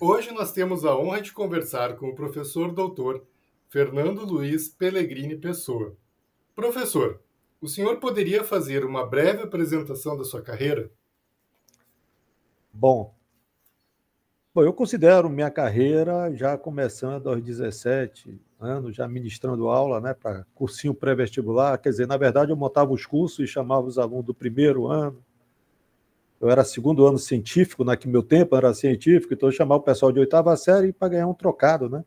Hoje nós temos a honra de conversar com o professor doutor Fernando Luiz Pellegrini Pessoa. Professor, o senhor poderia fazer uma breve apresentação da sua carreira? Bom, bom eu considero minha carreira já começando aos 17, anos já ministrando aula né, para cursinho pré-vestibular. Quer dizer, na verdade, eu montava os cursos e chamava os alunos do primeiro ano. Eu era segundo ano científico, naquele né, meu tempo era científico, então eu chamava o pessoal de oitava série para ganhar um trocado, né?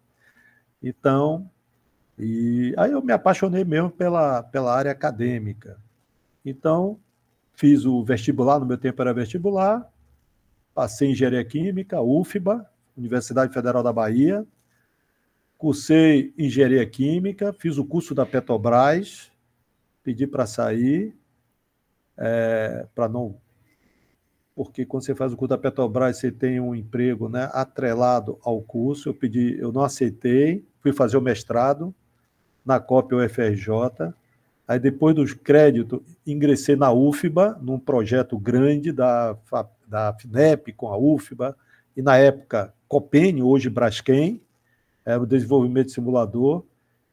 Então, e aí eu me apaixonei mesmo pela, pela área acadêmica. Então, fiz o vestibular, no meu tempo era vestibular, passei em engenharia química, UFBA, Universidade Federal da Bahia, Cursei engenharia química, fiz o curso da Petrobras, pedi para sair, é, para não. Porque quando você faz o curso da Petrobras, você tem um emprego né, atrelado ao curso. Eu pedi, eu não aceitei, fui fazer o mestrado na COP UFRJ. Aí, depois dos créditos, ingressei na UFBA, num projeto grande da, da FINEP com a UFBA, e na época Copen, hoje Braskem, é, desenvolvimento de simulador,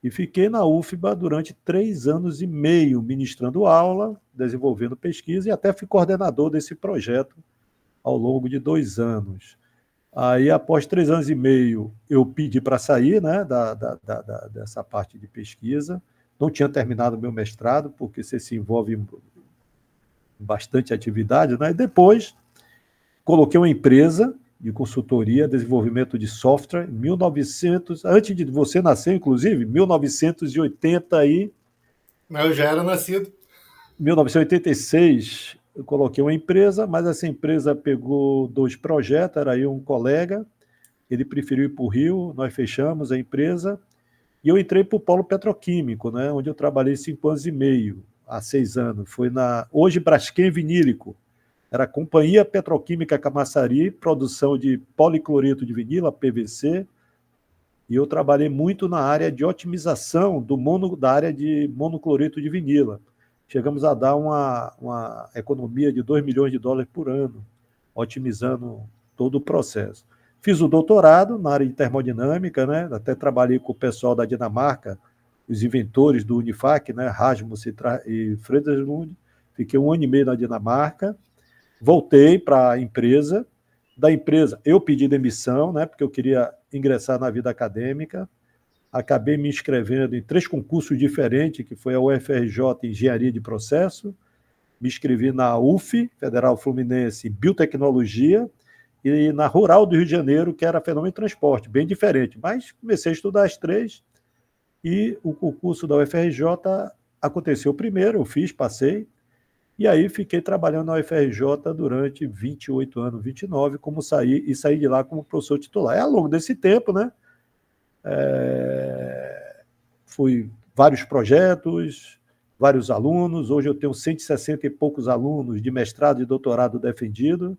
e fiquei na UFBA durante três anos e meio, ministrando aula, desenvolvendo pesquisa, e até fui coordenador desse projeto ao longo de dois anos. Aí, após três anos e meio, eu pedi para sair né, da, da, da, da, dessa parte de pesquisa. Não tinha terminado meu mestrado, porque você se envolve em bastante atividade. Né? E depois, coloquei uma empresa de consultoria, desenvolvimento de software, 1900, antes de você nascer, inclusive, 1980 e... Eu já era nascido. 1986, eu coloquei uma empresa, mas essa empresa pegou dois projetos, era aí um colega, ele preferiu ir para o Rio, nós fechamos a empresa, e eu entrei para o Polo Petroquímico, né, onde eu trabalhei cinco anos e meio, há seis anos. Foi na, hoje, Braskem Vinílico, era a Companhia Petroquímica Camaçari, produção de policloreto de vinila, PVC, e eu trabalhei muito na área de otimização do mono, da área de monocloreto de vinila. Chegamos a dar uma, uma economia de 2 milhões de dólares por ano, otimizando todo o processo. Fiz o doutorado na área de termodinâmica, né? até trabalhei com o pessoal da Dinamarca, os inventores do Unifac, né? Rasmus e Fredrik Lund. Fiquei um ano e meio na Dinamarca Voltei para a empresa. Da empresa, eu pedi demissão, né, porque eu queria ingressar na vida acadêmica. Acabei me inscrevendo em três concursos diferentes, que foi a UFRJ Engenharia de Processo, me inscrevi na UF, Federal Fluminense, Biotecnologia, e na Rural do Rio de Janeiro, que era Fenômeno de Transporte, bem diferente. Mas comecei a estudar as três e o concurso da UFRJ aconteceu primeiro, eu fiz, passei, e aí fiquei trabalhando na UFRJ durante 28 anos, 29, como sair e saí de lá como professor titular. E é, ao longo desse tempo, né? É, fui vários projetos, vários alunos. Hoje eu tenho 160 e poucos alunos de mestrado e doutorado defendido.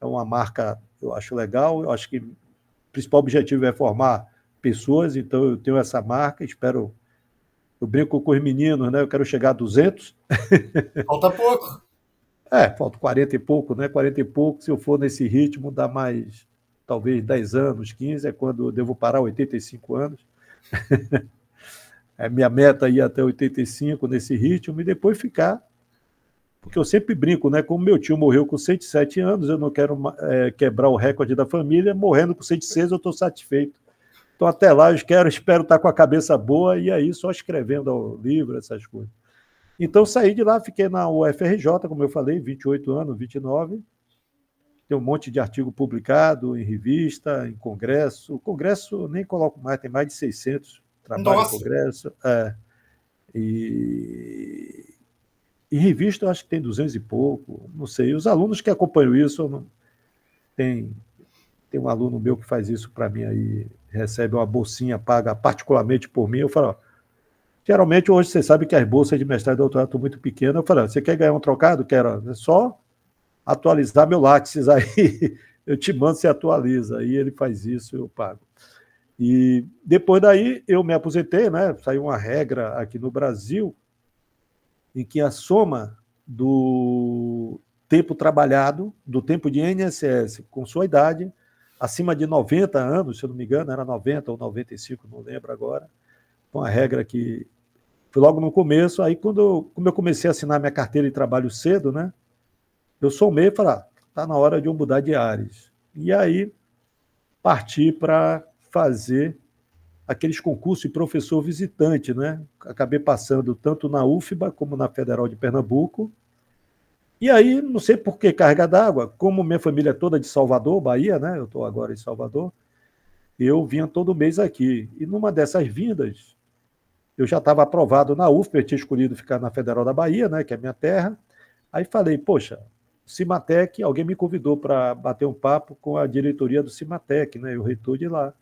É uma marca, eu acho legal. Eu acho que o principal objetivo é formar pessoas, então eu tenho essa marca, espero eu brinco com os meninos, né? Eu quero chegar a 200. Falta pouco. É, falta 40 e pouco, né? 40 e pouco, se eu for nesse ritmo, dá mais talvez 10 anos, 15, é quando eu devo parar 85 anos. é minha meta é ir até 85 nesse ritmo e depois ficar. Porque eu sempre brinco, né? Como meu tio morreu com 107 anos, eu não quero é, quebrar o recorde da família, morrendo com 106 eu estou satisfeito. Então, até lá, eu quero, espero estar com a cabeça boa e aí é só escrevendo o livro, essas coisas. Então, saí de lá, fiquei na UFRJ, como eu falei, 28 anos, 29. Tem um monte de artigo publicado em revista, em congresso. O congresso nem coloco mais, tem mais de 600 trabalhos em congresso. É. E em revista, eu acho que tem 200 e pouco, não sei. Os alunos que acompanham isso, não... Tem um aluno meu que faz isso para mim aí, recebe uma bolsinha paga particularmente por mim. Eu falo, ó, geralmente hoje você sabe que as bolsas de mestrado e doutorado estão muito pequenas. Eu falo, você quer ganhar um trocado? Quero, é só atualizar meu látices aí. eu te mando, você atualiza. Aí ele faz isso, eu pago. E depois daí eu me aposentei, né? Saiu uma regra aqui no Brasil em que a soma do tempo trabalhado, do tempo de INSS com sua idade, acima de 90 anos, se eu não me engano, era 90 ou 95, não lembro agora. Foi uma regra que foi logo no começo. Aí, quando como eu comecei a assinar minha carteira de trabalho cedo, né? Eu somei e falei, ah, tá na hora de eu mudar de áreas. E aí parti para fazer aqueles concursos de professor visitante, né? Acabei passando tanto na UFBA como na Federal de Pernambuco e aí, não sei por que carga d'água, como minha família é toda de Salvador, Bahia, né? Eu estou uhum. agora em Salvador, eu vinha todo mês aqui. E numa dessas vindas, eu já estava aprovado na UFP, eu tinha escolhido ficar na Federal da Bahia, né? Que é minha terra. Aí falei, poxa, Cimatec, alguém me convidou para bater um papo com a diretoria do Cimatec, né? O reitor de lá.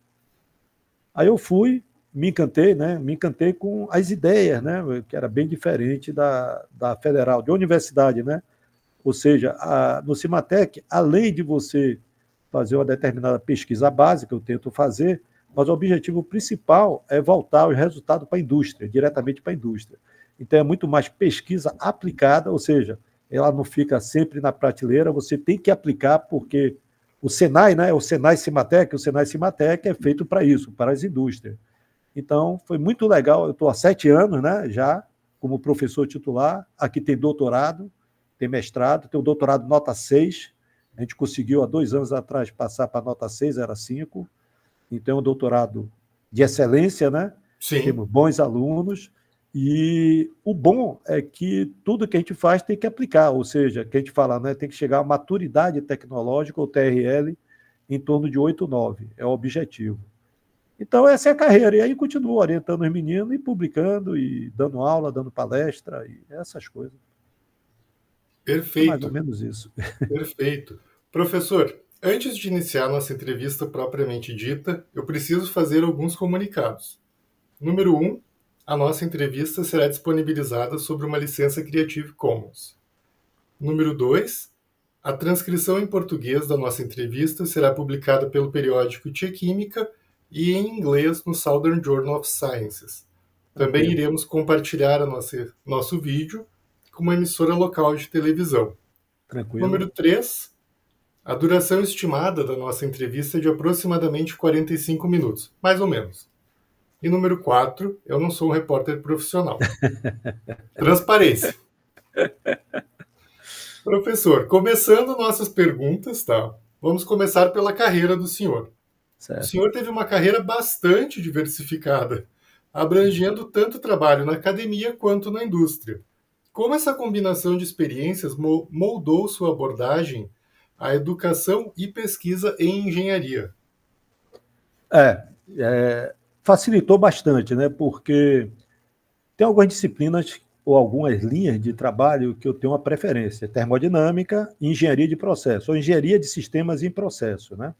Aí eu fui, me encantei, né? Me encantei com as ideias, né? Que era bem diferente da, da federal, de universidade, né? Ou seja, a, no Cimatec, além de você fazer uma determinada pesquisa básica, eu tento fazer, mas o objetivo principal é voltar os resultados para a indústria, diretamente para a indústria. Então, é muito mais pesquisa aplicada, ou seja, ela não fica sempre na prateleira, você tem que aplicar, porque o Senai, né, o Senai Cimatec, o Senai Cimatec é feito para isso, para as indústrias. Então, foi muito legal, eu estou há sete anos né, já como professor titular, aqui tem doutorado, tem mestrado, tem o doutorado nota 6. A gente conseguiu há dois anos atrás passar para nota 6, era 5. Então, um doutorado de excelência, né? Sim. Temos bons alunos. E o bom é que tudo que a gente faz tem que aplicar, ou seja, que a gente fala, né, tem que chegar à maturidade tecnológica, ou TRL, em torno de 8, 9, é o objetivo. Então, essa é a carreira. E aí continuo orientando os meninos e publicando, e dando aula, dando palestra, e essas coisas. Perfeito. É mais ou menos isso. Perfeito. Professor, antes de iniciar nossa entrevista propriamente dita, eu preciso fazer alguns comunicados. Número 1, um, a nossa entrevista será disponibilizada sobre uma licença Creative Commons. Número 2, a transcrição em português da nossa entrevista será publicada pelo periódico Tia Química e em inglês no Southern Journal of Sciences. Também iremos compartilhar a nossa, nosso vídeo com uma emissora local de televisão. Tranquilo. Número 3, a duração estimada da nossa entrevista é de aproximadamente 45 minutos, mais ou menos. E número 4, eu não sou um repórter profissional. Transparência. Professor, começando nossas perguntas, tá? Vamos começar pela carreira do senhor. Certo. O senhor teve uma carreira bastante diversificada, abrangendo tanto trabalho na academia quanto na indústria. Como essa combinação de experiências moldou sua abordagem à educação e pesquisa em engenharia? É, é facilitou bastante, né? Porque tem algumas disciplinas ou algumas linhas de trabalho que eu tenho uma preferência: termodinâmica e engenharia de processo, ou engenharia de sistemas em processo, né?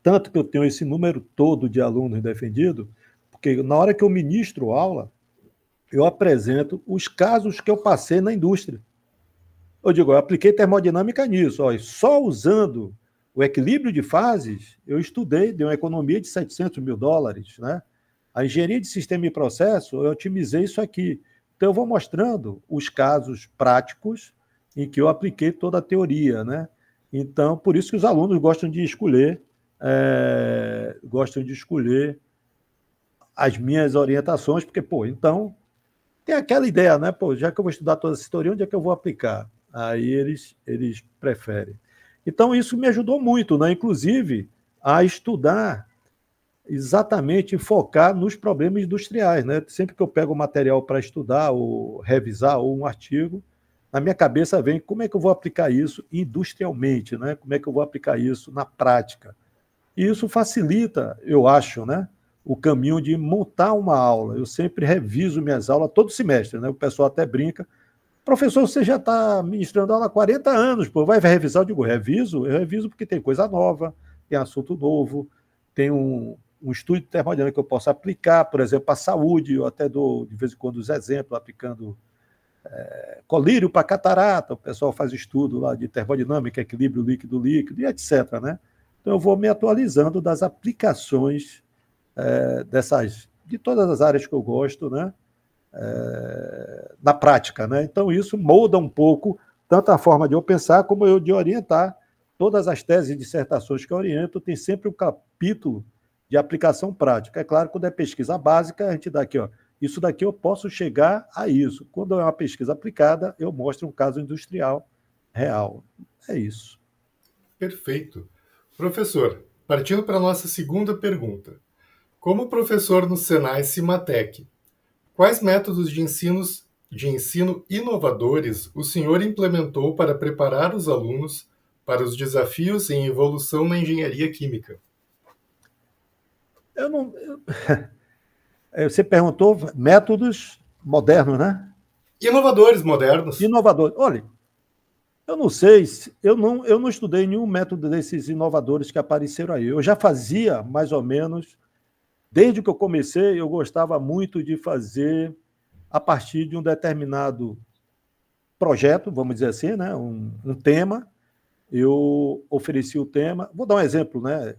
Tanto que eu tenho esse número todo de alunos defendido, porque na hora que eu ministro aula, eu apresento os casos que eu passei na indústria. Eu digo, eu apliquei termodinâmica nisso. Ó, só usando o equilíbrio de fases, eu estudei, deu uma economia de 700 mil dólares. Né? A engenharia de sistema e processo, eu otimizei isso aqui. Então, eu vou mostrando os casos práticos em que eu apliquei toda a teoria. Né? Então, por isso que os alunos gostam de escolher, é, gostam de escolher as minhas orientações, porque, pô, então tem aquela ideia, né? Pô, já que eu vou estudar toda essa teoria, onde é que eu vou aplicar? Aí eles, eles preferem. Então, isso me ajudou muito, né? inclusive, a estudar exatamente, focar nos problemas industriais. Né? Sempre que eu pego material para estudar ou revisar ou um artigo, na minha cabeça vem como é que eu vou aplicar isso industrialmente, né? como é que eu vou aplicar isso na prática. E isso facilita, eu acho, né? o caminho de montar uma aula. Eu sempre reviso minhas aulas todo semestre, né? O pessoal até brinca. Professor, você já está ministrando aula há 40 anos, pô, vai revisar? Eu digo, reviso? Eu reviso porque tem coisa nova, tem assunto novo, tem um, um estudo de termodinâmica que eu posso aplicar, por exemplo, para a saúde, eu até dou de vez em quando os exemplos, aplicando é, colírio para catarata, o pessoal faz estudo lá de termodinâmica, equilíbrio líquido-líquido e etc. Né? Então eu vou me atualizando das aplicações é, dessas, de todas as áreas que eu gosto, né? É, na prática, né? Então isso molda um pouco tanto a forma de eu pensar como eu de orientar. Todas as teses e dissertações que eu oriento tem sempre um capítulo de aplicação prática. É claro, quando é pesquisa básica, a gente dá aqui, ó, isso daqui eu posso chegar a isso. Quando é uma pesquisa aplicada, eu mostro um caso industrial real. É isso. Perfeito. Professor, partindo para a nossa segunda pergunta. Como professor no Senai Cimatec, quais métodos de, ensinos, de ensino inovadores o senhor implementou para preparar os alunos para os desafios em evolução na engenharia química? Eu não. Eu... É, você perguntou métodos modernos, né? Inovadores modernos. Inovadores. Olha, eu não sei, eu não, eu não estudei nenhum método desses inovadores que apareceram aí. Eu já fazia mais ou menos Desde que eu comecei, eu gostava muito de fazer a partir de um determinado projeto, vamos dizer assim, né? um, um tema. Eu ofereci o tema. Vou dar um exemplo, né?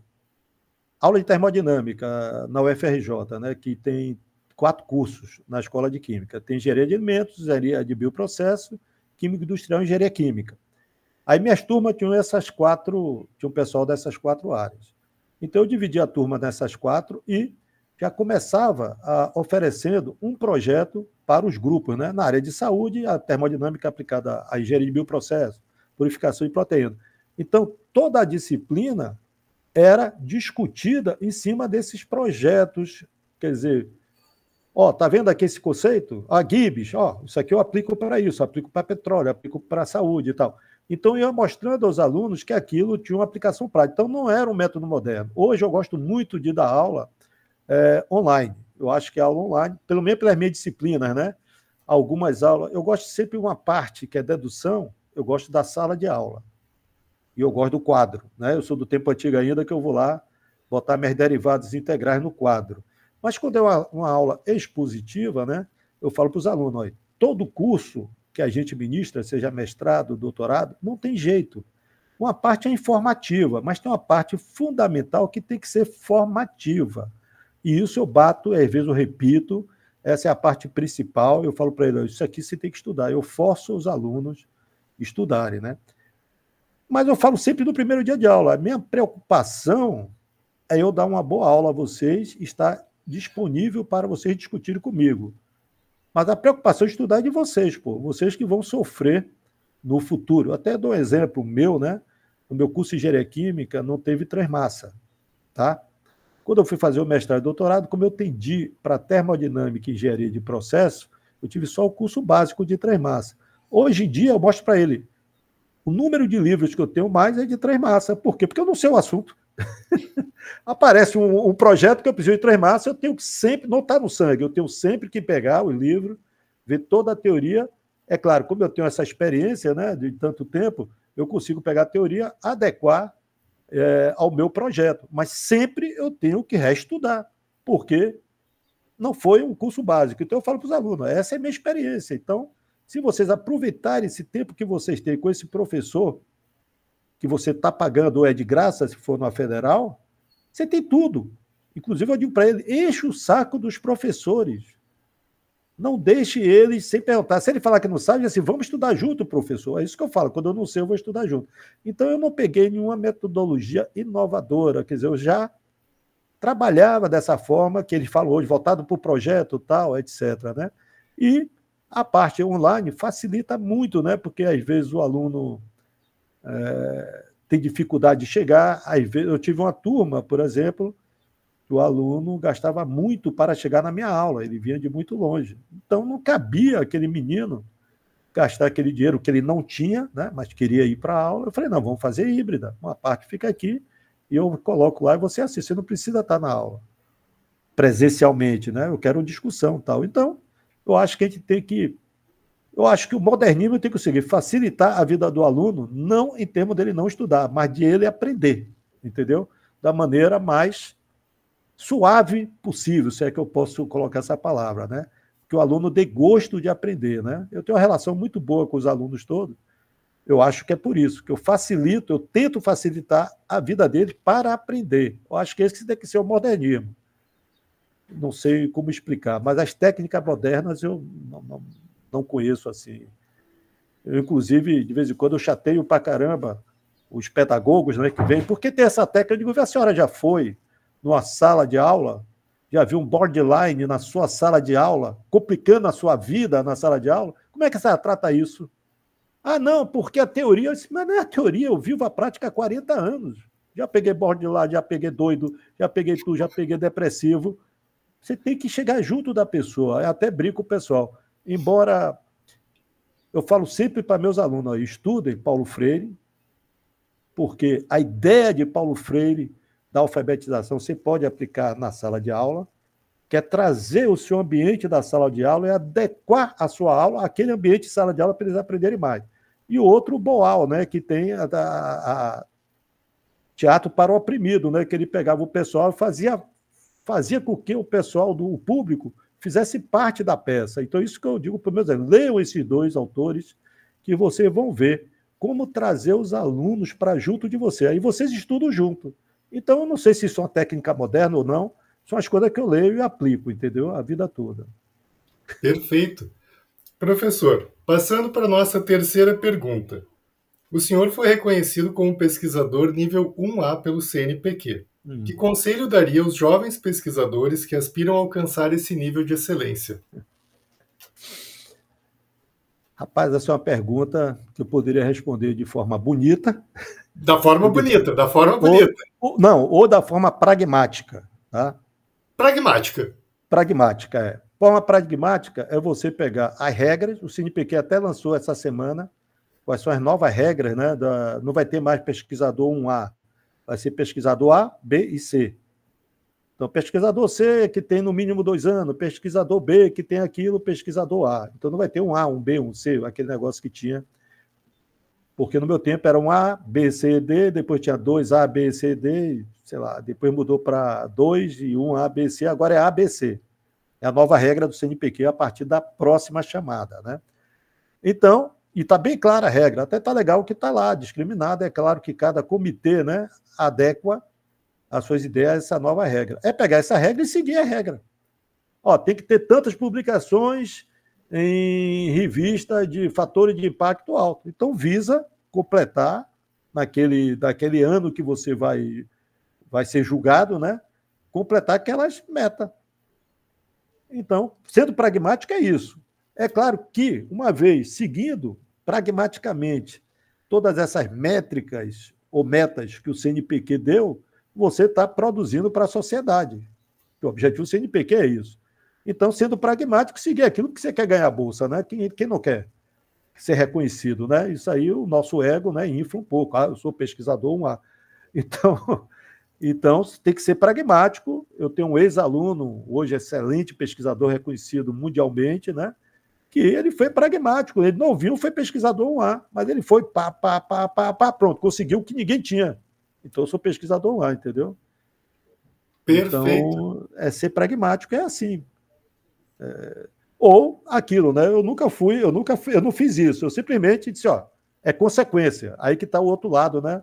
Aula de termodinâmica na UFRJ, né? Que tem quatro cursos na escola de química. Tem engenharia de alimentos, engenharia de bioprocesso, química industrial e engenharia química. Aí minhas turmas tinham essas quatro, tinha um pessoal dessas quatro áreas. Então eu dividi a turma nessas quatro e já começava a, oferecendo um projeto para os grupos, né? na área de saúde, a termodinâmica aplicada à engenharia de bioprocesso, purificação de proteína. Então, toda a disciplina era discutida em cima desses projetos, quer dizer, ó, tá vendo aqui esse conceito? A Gibbs, ó, isso aqui eu aplico para isso, aplico para petróleo, aplico para a saúde e tal. Então, eu ia mostrando aos alunos que aquilo tinha uma aplicação prática. Então, não era um método moderno. Hoje, eu gosto muito de dar aula é, online. Eu acho que é aula online, pelo menos pelas minhas disciplinas, né? Algumas aulas. Eu gosto sempre uma parte que é dedução, eu gosto da sala de aula. E eu gosto do quadro. Né? Eu sou do tempo antigo ainda que eu vou lá botar minhas derivadas integrais no quadro. Mas quando é uma, uma aula expositiva, né, eu falo para os alunos: olha, todo curso que a gente ministra, seja mestrado, doutorado, não tem jeito. Uma parte é informativa, mas tem uma parte fundamental que tem que ser formativa. E isso eu bato, às vezes eu repito, essa é a parte principal. Eu falo para ele: isso aqui você tem que estudar. Eu forço os alunos estudarem, né? Mas eu falo sempre no primeiro dia de aula. A minha preocupação é eu dar uma boa aula a vocês, estar disponível para vocês discutirem comigo. Mas a preocupação de é estudar é de vocês, pô. Vocês que vão sofrer no futuro. Eu até dou um exemplo meu, né? O meu curso de engenharia química não teve transmassa, tá? Quando eu fui fazer o mestrado e doutorado, como eu tendi para termodinâmica e engenharia de processo, eu tive só o curso básico de três massas. Hoje em dia, eu mostro para ele, o número de livros que eu tenho mais é de três massas. Por quê? Porque eu não sei o assunto. Aparece um, um, projeto que eu preciso de três massas, eu tenho que sempre, não está no sangue, eu tenho sempre que pegar o livro, ver toda a teoria. É claro, como eu tenho essa experiência né, de tanto tempo, eu consigo pegar a teoria, adequar é, ao meu projeto, mas sempre eu tenho que reestudar, porque não foi um curso básico. Então eu falo para os alunos, essa é a minha experiência. Então, se vocês aproveitarem esse tempo que vocês têm com esse professor, que você está pagando ou é de graça, se for na federal, você tem tudo. Inclusive, eu digo para ele: enche o saco dos professores. Não deixe ele sem perguntar. Se ele falar que não sabe, assim, vamos estudar junto, professor. É isso que eu falo. Quando eu não sei, eu vou estudar junto. Então, eu não peguei nenhuma metodologia inovadora. Quer dizer, eu já trabalhava dessa forma que ele falou hoje, voltado para o projeto, tal, etc. Né? E a parte online facilita muito, né? porque às vezes o aluno é, tem dificuldade de chegar. Às vezes, eu tive uma turma, por exemplo, que o aluno gastava muito para chegar na minha aula, ele vinha de muito longe. Então não cabia aquele menino gastar aquele dinheiro que ele não tinha, né, mas queria ir para a aula. Eu falei, não, vamos fazer híbrida. Uma parte fica aqui e eu coloco lá e você assiste. Você não precisa estar na aula presencialmente, né? Eu quero discussão tal. Então, eu acho que a gente tem que... Eu acho que o modernismo tem que conseguir facilitar a vida do aluno, não em termos dele não estudar, mas de ele aprender, entendeu? Da maneira mais suave possível, se é que eu posso colocar essa palavra, né? Que o aluno dê gosto de aprender, né? Eu tenho uma relação muito boa com os alunos todos. Eu acho que é por isso que eu facilito, eu tento facilitar a vida deles para aprender. Eu acho que esse tem que ser o modernismo. Não sei como explicar, mas as técnicas modernas eu não, não, não conheço assim. Eu, inclusive, de vez em quando, eu chateio para caramba os pedagogos né, que vêm, porque tem essa técnica. Eu digo, a senhora já foi numa sala de aula? Já viu um borderline na sua sala de aula, complicando a sua vida na sala de aula? Como é que você trata isso? Ah, não, porque a teoria, eu disse, mas não é a teoria, eu vivo a prática há 40 anos. Já peguei borderline, já peguei doido, já peguei tu, já peguei depressivo. Você tem que chegar junto da pessoa. Eu até brinco pessoal. Embora eu falo sempre para meus alunos, ó, estudem Paulo Freire, porque a ideia de Paulo Freire da alfabetização se pode aplicar na sala de aula, que é trazer o seu ambiente da sala de aula e adequar a sua aula àquele ambiente de sala de aula para eles aprenderem mais. E o outro, o Boal, né, que tem a, a, a teatro para o oprimido, né, que ele pegava o pessoal e fazia, fazia com que o pessoal do o público fizesse parte da peça. Então, isso que eu digo para meus amigos, leiam esses dois autores que vocês vão ver como trazer os alunos para junto de você. Aí vocês estudam junto. Então, eu não sei se isso é uma técnica moderna ou não, são as coisas que eu leio e aplico, entendeu? A vida toda. Perfeito. Professor, passando para a nossa terceira pergunta. O senhor foi reconhecido como pesquisador nível 1A pelo CNPq. Hum. Que conselho daria aos jovens pesquisadores que aspiram a alcançar esse nível de excelência? Rapaz, essa é uma pergunta que eu poderia responder de forma bonita, da forma bonita, da forma ou, bonita. Ou, não, ou da forma pragmática. Tá? Pragmática. Pragmática, é. Forma pragmática é você pegar as regras, o CinePq até lançou essa semana, quais são as novas regras, né? Da, não vai ter mais pesquisador 1A, vai ser pesquisador A, B e C. Então, pesquisador C, que tem no mínimo dois anos, pesquisador B, que tem aquilo, pesquisador A. Então, não vai ter um A, um B, um C, aquele negócio que tinha porque no meu tempo era um A, B, C, D, depois tinha dois A, B, C, D, sei lá, depois mudou para dois e um A, B, C, agora é A, B, C. É a nova regra do CNPq a partir da próxima chamada, né? Então, e está bem clara a regra, até está legal o que está lá, discriminado é claro que cada comitê né, adequa as suas ideias a essa nova regra. É pegar essa regra e seguir a regra. Ó, tem que ter tantas publicações em revista de fatores de impacto alto. Então, visa completar naquele, naquele ano que você vai, vai ser julgado, né? completar aquelas metas. Então, sendo pragmático, é isso. É claro que, uma vez seguindo pragmaticamente todas essas métricas ou metas que o CNPq deu, você está produzindo para a sociedade. O objetivo do CNPq é isso. Então, sendo pragmático, seguir aquilo que você quer ganhar a bolsa, né? Quem, quem não quer ser reconhecido, né? Isso aí o nosso ego, né, infla um pouco. Ah, eu sou pesquisador, um A. Então, então tem que ser pragmático. Eu tenho um ex-aluno, hoje excelente pesquisador reconhecido mundialmente, né? Que ele foi pragmático, ele não viu, foi pesquisador um A, mas ele foi pá, pá, pá, pá, pá, pronto, conseguiu o que ninguém tinha. Então eu sou pesquisador um A, entendeu? Então, Perfeito. Então, é ser pragmático é assim. É, ou aquilo, né? Eu nunca fui, eu nunca fui, eu não fiz isso. Eu simplesmente disse, ó, é consequência. Aí que está o outro lado, né?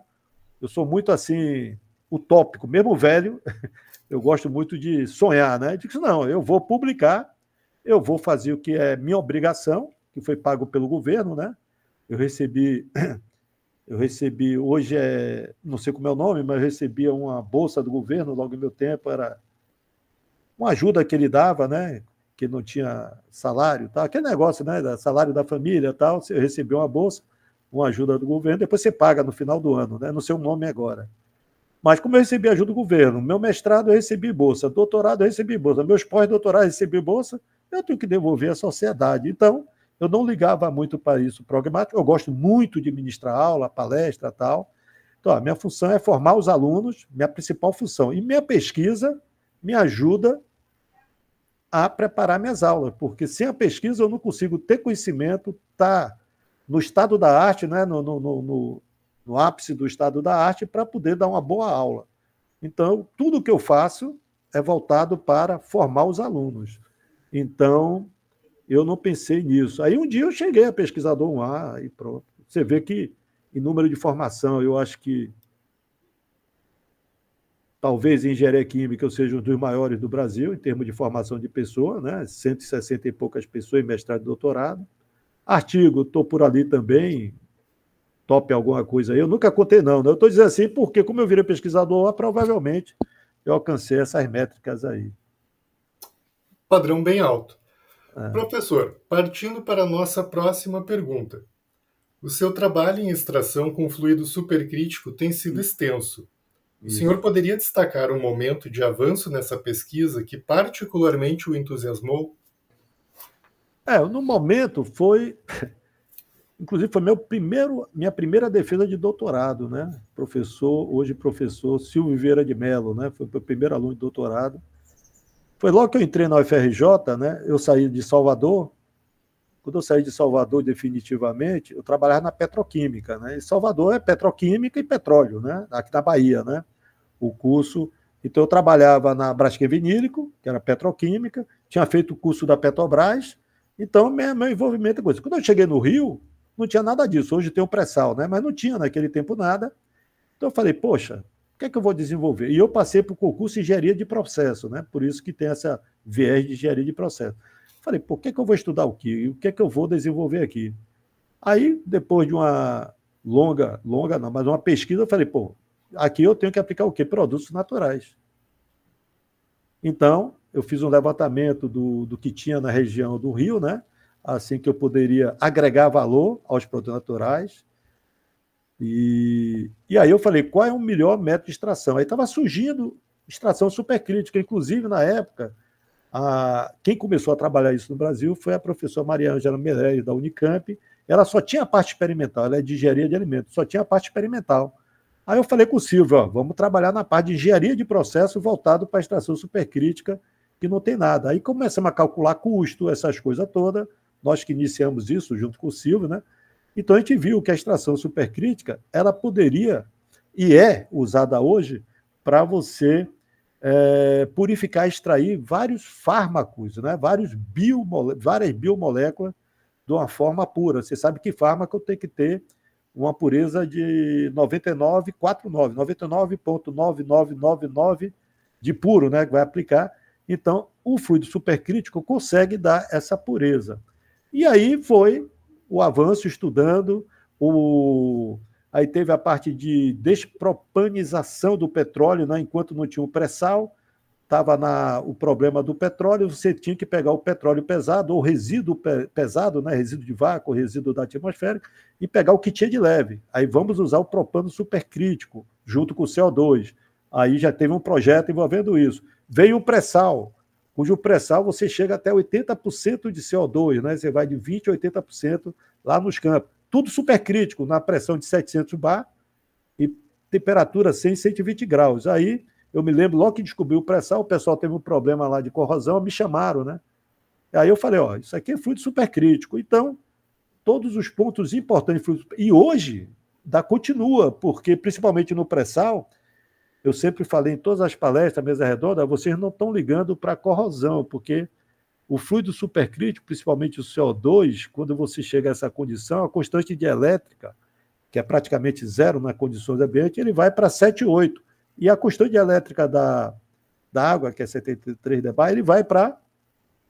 Eu sou muito assim utópico, mesmo velho. Eu gosto muito de sonhar, né? Eu disse, não, eu vou publicar, eu vou fazer o que é minha obrigação, que foi pago pelo governo, né? Eu recebi eu recebi hoje é não sei como é o nome, mas eu recebia uma bolsa do governo logo no meu tempo era uma ajuda que ele dava, né? que não tinha salário, tá? aquele negócio, né? Salário da família tal, você recebeu uma bolsa, uma ajuda do governo, depois você paga no final do ano, né? no seu nome agora. Mas como eu recebi ajuda do governo, meu mestrado eu recebi bolsa, doutorado eu recebi bolsa, meus pós-doutorados eu recebi bolsa, eu tenho que devolver à sociedade. Então, eu não ligava muito para isso programático, eu gosto muito de ministrar aula, palestra tal. Então, a minha função é formar os alunos, minha principal função. E minha pesquisa me ajuda a preparar minhas aulas, porque sem a pesquisa eu não consigo ter conhecimento, tá no estado da arte, né, no, no, no, no ápice do estado da arte, para poder dar uma boa aula. Então, tudo que eu faço é voltado para formar os alunos. Então, eu não pensei nisso. Aí um dia eu cheguei a pesquisador 1A e pronto. Você vê que em número de formação, eu acho que Talvez em engenharia química eu seja um dos maiores do Brasil em termos de formação de pessoa, né? 160 e poucas pessoas em mestrado e doutorado. Artigo, estou por ali também, top alguma coisa aí. Eu nunca contei, não. Né? Eu estou dizendo assim porque, como eu virei pesquisador, provavelmente eu alcancei essas métricas aí. Padrão bem alto. É. Professor, partindo para a nossa próxima pergunta. O seu trabalho em extração com fluido supercrítico tem sido hum. extenso o senhor poderia destacar um momento de avanço nessa pesquisa que particularmente o entusiasmou? É, no momento foi, inclusive foi meu primeiro, minha primeira defesa de doutorado, né? Professor, hoje professor Silvio Vieira de Mello, né? Foi meu primeiro aluno de doutorado. Foi logo que eu entrei na UFRJ, né? Eu saí de Salvador. Quando eu saí de Salvador definitivamente, eu trabalhava na petroquímica, né? E Salvador é petroquímica e petróleo, né? Aqui na Bahia, né? o curso. Então, eu trabalhava na Braskem Vinílico, que era petroquímica, tinha feito o curso da Petrobras, então meu, meu envolvimento é coisa. Quando eu cheguei no Rio, não tinha nada disso. Hoje tem o pré-sal, né? mas não tinha naquele tempo nada. Então, eu falei, poxa, o que é que eu vou desenvolver? E eu passei para o concurso de engenharia de processo, né? por isso que tem essa viés de engenharia de processo. Falei, por que, é que eu vou estudar o que? o que é que eu vou desenvolver aqui? Aí, depois de uma longa, longa não, mas uma pesquisa, eu falei, pô, aqui eu tenho que aplicar o quê? Produtos naturais. Então, eu fiz um levantamento do, do que tinha na região do Rio, né? Assim que eu poderia agregar valor aos produtos naturais. E, e aí eu falei, qual é o melhor método de extração? Aí estava surgindo extração supercrítica, inclusive na época, a, quem começou a trabalhar isso no Brasil foi a professora Maria Ângela Meirelles, da Unicamp. Ela só tinha a parte experimental, ela é de engenharia de alimentos, só tinha a parte experimental. Aí eu falei com o Silvio, ó, vamos trabalhar na parte de engenharia de processo voltado para a extração supercrítica, que não tem nada. Aí começamos a calcular custo, essas coisas todas, nós que iniciamos isso junto com o Silvio, né? Então a gente viu que a extração supercrítica, ela poderia e é usada hoje para você é, purificar, extrair vários fármacos, né? vários biomole várias biomoléculas de uma forma pura. Você sabe que fármaco tem que ter uma pureza de 99,49, 99,9999 de puro, né, que vai aplicar. Então, o fluido supercrítico consegue dar essa pureza. E aí foi o avanço estudando, o... aí teve a parte de despropanização do petróleo, né, enquanto não tinha o pré-sal, estava na, o problema do petróleo, você tinha que pegar o petróleo pesado, ou resíduo pe, pesado, né, resíduo de vácuo, resíduo da atmosfera, e pegar o que tinha de leve. Aí vamos usar o propano supercrítico, junto com o CO2. Aí já teve um projeto envolvendo isso. Veio o pré-sal, cujo pré-sal você chega até 80% de CO2, né? você vai de 20% a 80% lá nos campos. Tudo supercrítico, na pressão de 700 bar e temperatura 100, 120 graus. Aí eu me lembro, logo que descobri o pré-sal, o pessoal teve um problema lá de corrosão, me chamaram, né? Aí eu falei, ó, isso aqui é fluido supercrítico. Então, todos os pontos importantes. E hoje, da continua, porque principalmente no pré-sal, eu sempre falei em todas as palestras, mesa redonda, vocês não estão ligando para corrosão, porque o fluido supercrítico, principalmente o CO2, quando você chega a essa condição, a constante dielétrica, que é praticamente zero nas condições ambientes, ele vai para 7,8. E a custódia elétrica da, da água, que é 73 dBA, ele vai para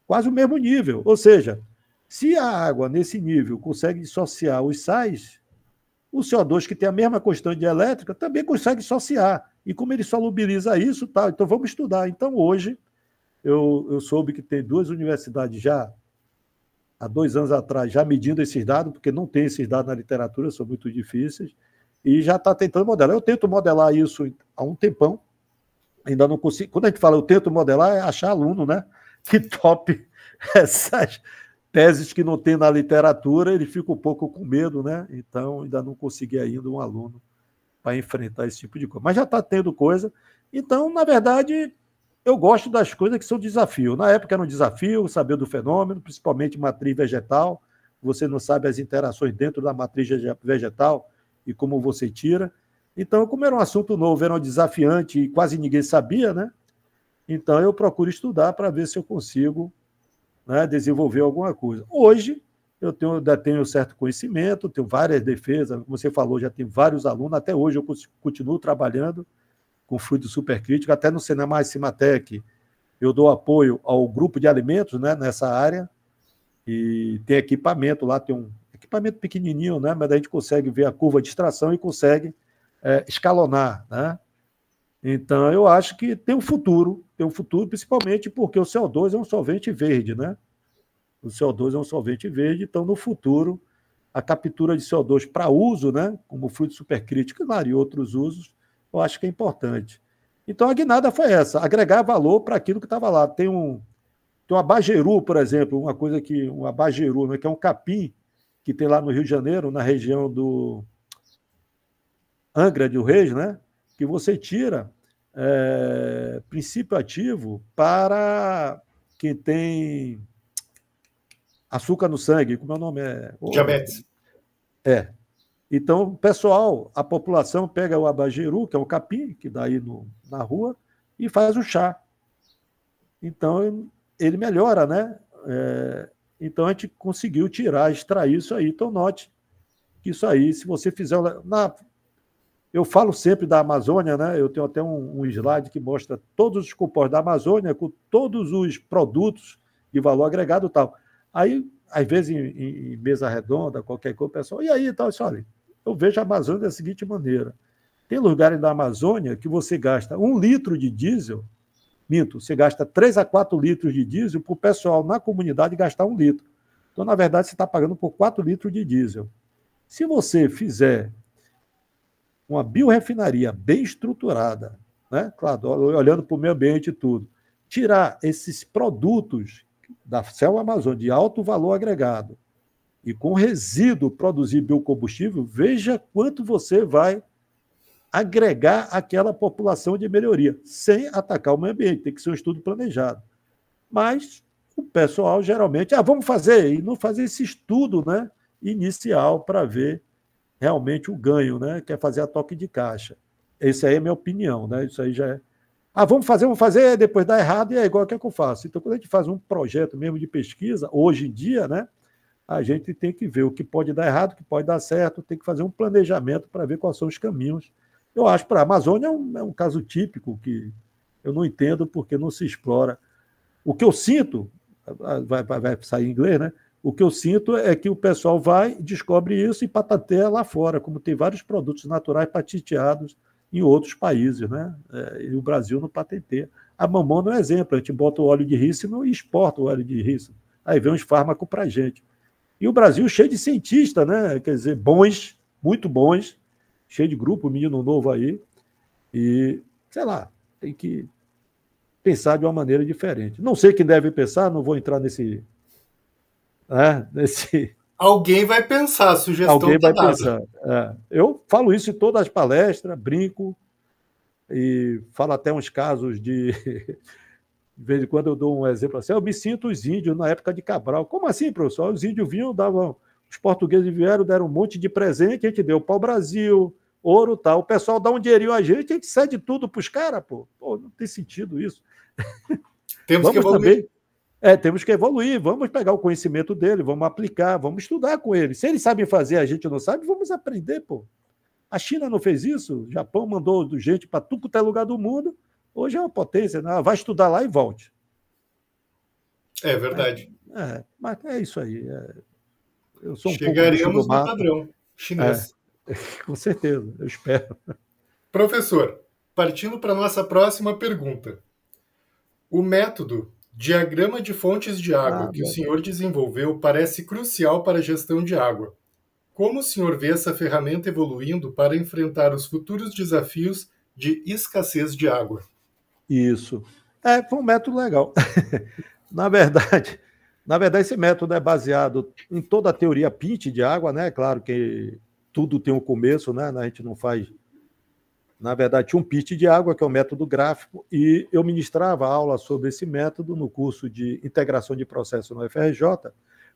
quase o mesmo nível. Ou seja, se a água nesse nível consegue dissociar os sais, o CO2, que tem a mesma constante elétrica, também consegue dissociar. E como ele solubiliza isso, tá, então vamos estudar. Então, hoje, eu, eu soube que tem duas universidades já, há dois anos atrás, já medindo esses dados, porque não tem esses dados na literatura, são muito difíceis e já está tentando modelar. Eu tento modelar isso há um tempão, ainda não consigo. Quando a gente fala eu tento modelar, é achar aluno, né? Que top essas teses que não tem na literatura, ele fica um pouco com medo, né? Então, ainda não consegui ainda um aluno para enfrentar esse tipo de coisa. Mas já está tendo coisa. Então, na verdade, eu gosto das coisas que são desafio. Na época era um desafio saber do fenômeno, principalmente matriz vegetal. Você não sabe as interações dentro da matriz vegetal e como você tira. Então, como era um assunto novo, era um desafiante e quase ninguém sabia, né? Então, eu procuro estudar para ver se eu consigo né, desenvolver alguma coisa. Hoje, eu tenho, ainda tenho certo conhecimento, tenho várias defesas, como você falou, já tem vários alunos, até hoje eu continuo trabalhando com fluido supercrítico, até no Cinema Cimatec, eu dou apoio ao grupo de alimentos né, nessa área, e tem equipamento lá, tem um, equipamento pequenininho, né? Mas a gente consegue ver a curva de extração e consegue é, escalonar, né? Então, eu acho que tem um futuro, tem um futuro, principalmente porque o CO2 é um solvente verde, né? O CO2 é um solvente verde, então no futuro a captura de CO2 para uso, né, como fluido supercrítico claro, e outros usos, eu acho que é importante. Então a guinada foi essa, agregar valor para aquilo que estava lá. Tem um, tem um abageru, por exemplo, uma coisa que um abageru, né, que é um capim que tem lá no Rio de Janeiro, na região do Angra de Reis, né? que você tira é, princípio ativo para quem tem açúcar no sangue, como é o nome? É, Diabetes. É. Então, pessoal, a população pega o abagiru, que é o capim, que dá aí no, na rua, e faz o chá. Então, ele melhora, né? É, então a gente conseguiu tirar, extrair isso aí. Então note que isso aí, se você fizer. Na, eu falo sempre da Amazônia, né? Eu tenho até um, um slide que mostra todos os cupons da Amazônia, com todos os produtos de valor agregado e tal. Aí, às vezes, em, em mesa redonda, qualquer coisa, o pessoal, e aí, tal, então, isso, olha, eu vejo a Amazônia da seguinte maneira. Tem lugares da Amazônia que você gasta um litro de diesel Minto, você gasta 3 a 4 litros de diesel para o pessoal na comunidade gastar um litro. Então, na verdade, você está pagando por 4 litros de diesel. Se você fizer uma biorefinaria bem estruturada, né? claro, olhando para o meio ambiente e tudo, tirar esses produtos da selva amazônica de alto valor agregado e com resíduo produzir biocombustível, veja quanto você vai agregar aquela população de melhoria, sem atacar o meio ambiente, tem que ser um estudo planejado. Mas o pessoal geralmente, ah, vamos fazer, e não fazer esse estudo né, inicial para ver realmente o ganho, né? Quer é fazer a toque de caixa. Essa aí é a minha opinião, né? Isso aí já é. Ah, vamos fazer, vamos fazer, depois dá errado e é igual que, é que eu faço. Então, quando a gente faz um projeto mesmo de pesquisa, hoje em dia, né? A gente tem que ver o que pode dar errado, o que pode dar certo, tem que fazer um planejamento para ver quais são os caminhos eu acho para a Amazônia é um, é um caso típico que eu não entendo porque não se explora. O que eu sinto, vai, vai, vai, sair em inglês, né? O que eu sinto é que o pessoal vai, descobre isso e patenteia lá fora, como tem vários produtos naturais patenteados em outros países, né? É, e o Brasil não patenteia. A mamona é um exemplo, a gente bota o óleo de rícino e exporta o óleo de rícino. Aí vem uns fármacos para a gente. E o Brasil é cheio de cientistas, né? Quer dizer, bons, muito bons, cheio de grupo, menino novo aí. E, sei lá, tem que pensar de uma maneira diferente. Não sei quem deve pensar, não vou entrar nesse. Né, nesse... Alguém vai pensar, sugestão Alguém vai nada. pensar. É. Eu falo isso em todas as palestras, brinco, e falo até uns casos de. De vez em quando eu dou um exemplo assim, ah, eu me sinto os índios na época de Cabral. Como assim, professor? Os índios vinham, davam. Os portugueses vieram, deram um monte de presente, a gente deu pau-brasil, ouro tal. O pessoal dá um dinheirinho a gente, a gente cede tudo para os caras, pô. pô. Não tem sentido isso. Temos vamos que evoluir. Também, é, temos que evoluir, vamos pegar o conhecimento dele, vamos aplicar, vamos estudar com ele. Se eles sabem fazer, a gente não sabe, vamos aprender, pô. A China não fez isso, o Japão mandou gente para tudo que é lugar do mundo, hoje é uma potência, né? vai estudar lá e volte. É verdade. É, é mas é isso aí. É... eu sou um Chegaríamos no padrão chinês. É. Com certeza, eu espero. Professor, partindo para a nossa próxima pergunta. O método diagrama de fontes de água ah, que o senhor desenvolveu parece crucial para a gestão de água. Como o senhor vê essa ferramenta evoluindo para enfrentar os futuros desafios de escassez de água? Isso. É, foi um método legal. na verdade, na verdade, esse método é baseado em toda a teoria PINT de água, né? Claro que tudo tem um começo, né? A gente não faz. Na verdade, tinha um pit de água, que é o método gráfico, e eu ministrava aula sobre esse método no curso de integração de processo no FRJ,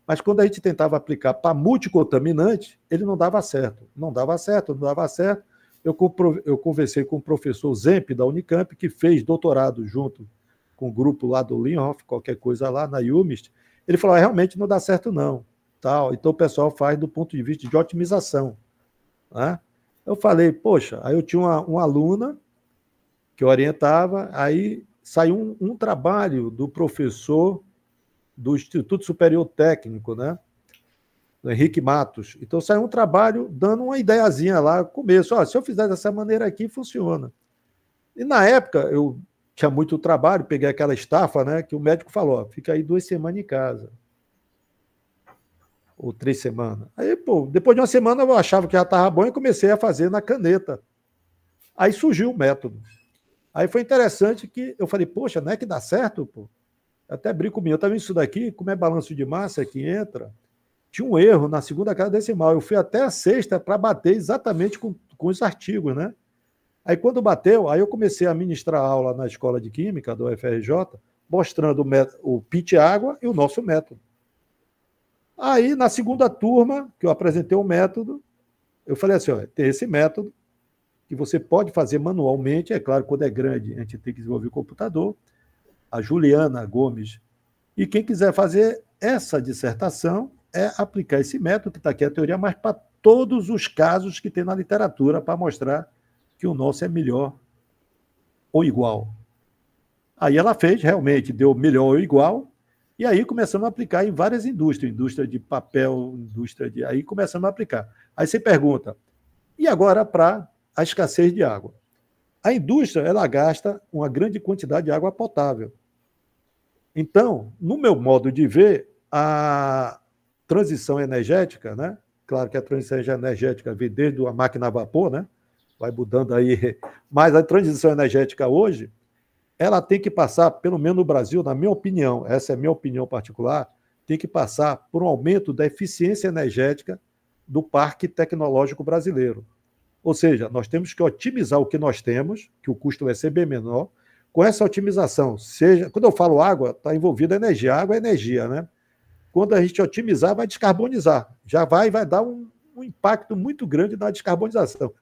mas quando a gente tentava aplicar para multicontaminante, ele não dava certo. Não dava certo, não dava certo. Eu, eu conversei com o professor Zemp, da Unicamp, que fez doutorado junto com o grupo lá do Linhoff, qualquer coisa lá, na UMIST. Ele falou, ah, realmente não dá certo não. tal. Então o pessoal faz do ponto de vista de otimização. Né? Eu falei, poxa, aí eu tinha uma, uma aluna que orientava, aí saiu um, um, trabalho do professor do Instituto Superior Técnico, né? Do Henrique Matos. Então saiu um trabalho dando uma ideiazinha lá no começo. Ó, se eu fizer dessa maneira aqui, funciona. E na época eu tinha muito trabalho, peguei aquela estafa, né? Que o médico falou: ó, fica aí duas semanas em casa ou três semanas. Aí, pô, depois de uma semana eu achava que já estava bom e comecei a fazer na caneta. Aí surgiu o método. Aí foi interessante que eu falei, poxa, não é que dá certo, pô? Eu até brinco comigo, eu estava vendo isso daqui, como é balanço de massa que entra, tinha um erro na segunda casa decimal. Eu fui até a sexta para bater exatamente com, com os artigos, né? Aí quando bateu, aí eu comecei a ministrar aula na escola de química do UFRJ, mostrando o, método, o pit água e o nosso método. Aí, na segunda turma, que eu apresentei o um método, eu falei assim: olha, tem esse método que você pode fazer manualmente, é claro, quando é grande, a gente tem que desenvolver o computador. A Juliana Gomes. E quem quiser fazer essa dissertação é aplicar esse método, que está aqui a teoria, mas para todos os casos que tem na literatura, para mostrar que o nosso é melhor ou igual. Aí ela fez, realmente, deu melhor ou igual, e aí começamos a aplicar em várias indústrias, indústria de papel, indústria de. Aí começamos a aplicar. Aí você pergunta, e agora para a escassez de água? A indústria ela gasta uma grande quantidade de água potável. Então, no meu modo de ver, a transição energética, né? Claro que a transição energética vem desde a máquina a vapor, né? Vai mudando aí. Mas a transição energética hoje, ela tem que passar, pelo menos no Brasil, na minha opinião, essa é a minha opinião particular, tem que passar por um aumento da eficiência energética do parque tecnológico brasileiro. Ou seja, nós temos que otimizar o que nós temos, que o custo vai ser bem menor. Com essa otimização, seja. Quando eu falo água, está envolvida energia. Água é energia, né? Quando a gente otimizar, vai descarbonizar. Já vai, vai dar um, um impacto muito grande na descarbonização.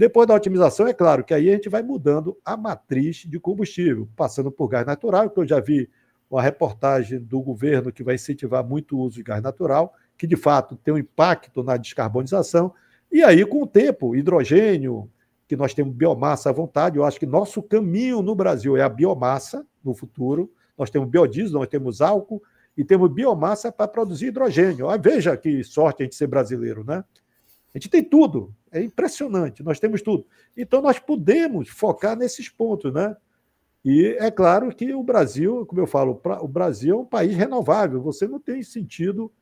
Depois da otimização, é claro que aí a gente vai mudando a matriz de combustível, passando por gás natural, que eu já vi uma reportagem do governo que vai incentivar muito o uso de gás natural, que de fato tem um impacto na descarbonização. E aí, com o tempo, hidrogênio, que nós temos biomassa à vontade, eu acho que nosso caminho no Brasil é a biomassa no futuro. Nós temos biodiesel, nós temos álcool, e temos biomassa para produzir hidrogênio. Ah, veja que sorte a gente ser brasileiro, né? A gente tem tudo. É impressionante, nós temos tudo. Então, nós podemos focar nesses pontos, né? E é claro que o Brasil, como eu falo, o Brasil é um país renovável. Você não tem sentido.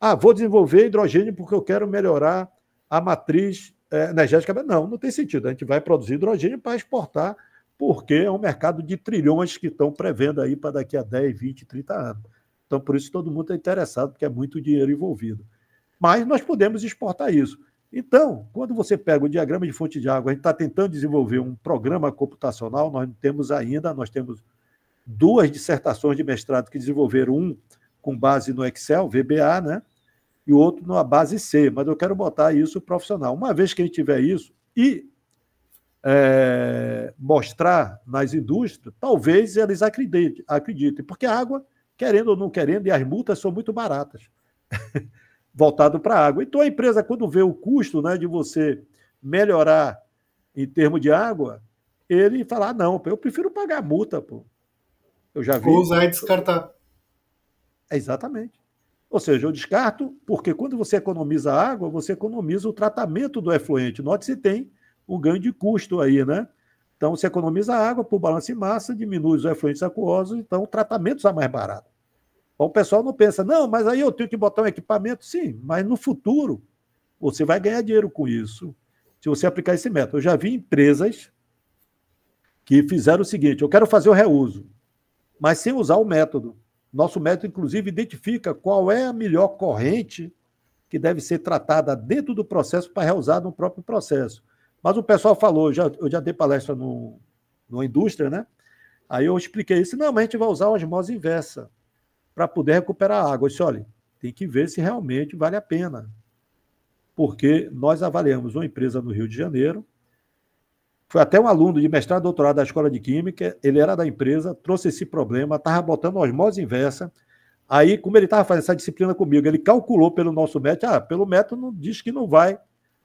Ah, vou desenvolver hidrogênio porque eu quero melhorar a matriz eh, energética. Não, não tem sentido. A gente vai produzir hidrogênio para exportar, porque é um mercado de trilhões que estão prevendo aí para daqui a 10, 20, 30 anos. Então, por isso todo mundo está interessado, porque é muito dinheiro envolvido. Mas nós podemos exportar isso. Então, quando você pega o diagrama de fonte de água, a gente está tentando desenvolver um programa computacional, nós não temos ainda, nós temos duas dissertações de mestrado que desenvolveram um com base no Excel, VBA, né? e o outro numa base C, mas eu quero botar isso profissional. Uma vez que a gente tiver isso e é, mostrar nas indústrias, talvez eles acreditem, acreditem, porque a água, querendo ou não querendo, e as multas são muito baratas. voltado para a água. Então a empresa, quando vê o custo né, de você melhorar em termos de água, ele fala: ah, não, eu prefiro pagar a multa, pô. Eu já vi. Vou usar e descartar. É exatamente. Ou seja, eu descarto, porque quando você economiza água, você economiza o tratamento do efluente. Note se tem um ganho de custo aí, né? Então, você economiza água por balanço em massa, diminui os efluentes aquosos, então o tratamento está mais barato. O pessoal não pensa, não, mas aí eu tenho que botar um equipamento. Sim, mas no futuro você vai ganhar dinheiro com isso, se você aplicar esse método. Eu já vi empresas que fizeram o seguinte: eu quero fazer o reuso, mas sem usar o método. Nosso método, inclusive, identifica qual é a melhor corrente que deve ser tratada dentro do processo para reusar no próprio processo. Mas o pessoal falou, já, eu já dei palestra no, numa indústria, né? Aí eu expliquei isso, não, mas a gente vai usar a osmose inversa para poder recuperar a água. Eu disse, olha, tem que ver se realmente vale a pena. Porque nós avaliamos uma empresa no Rio de Janeiro, foi até um aluno de mestrado e doutorado da Escola de Química, ele era da empresa, trouxe esse problema, estava botando osmose inversa, aí, como ele estava fazendo essa disciplina comigo, ele calculou pelo nosso método, ah, pelo método diz que não vai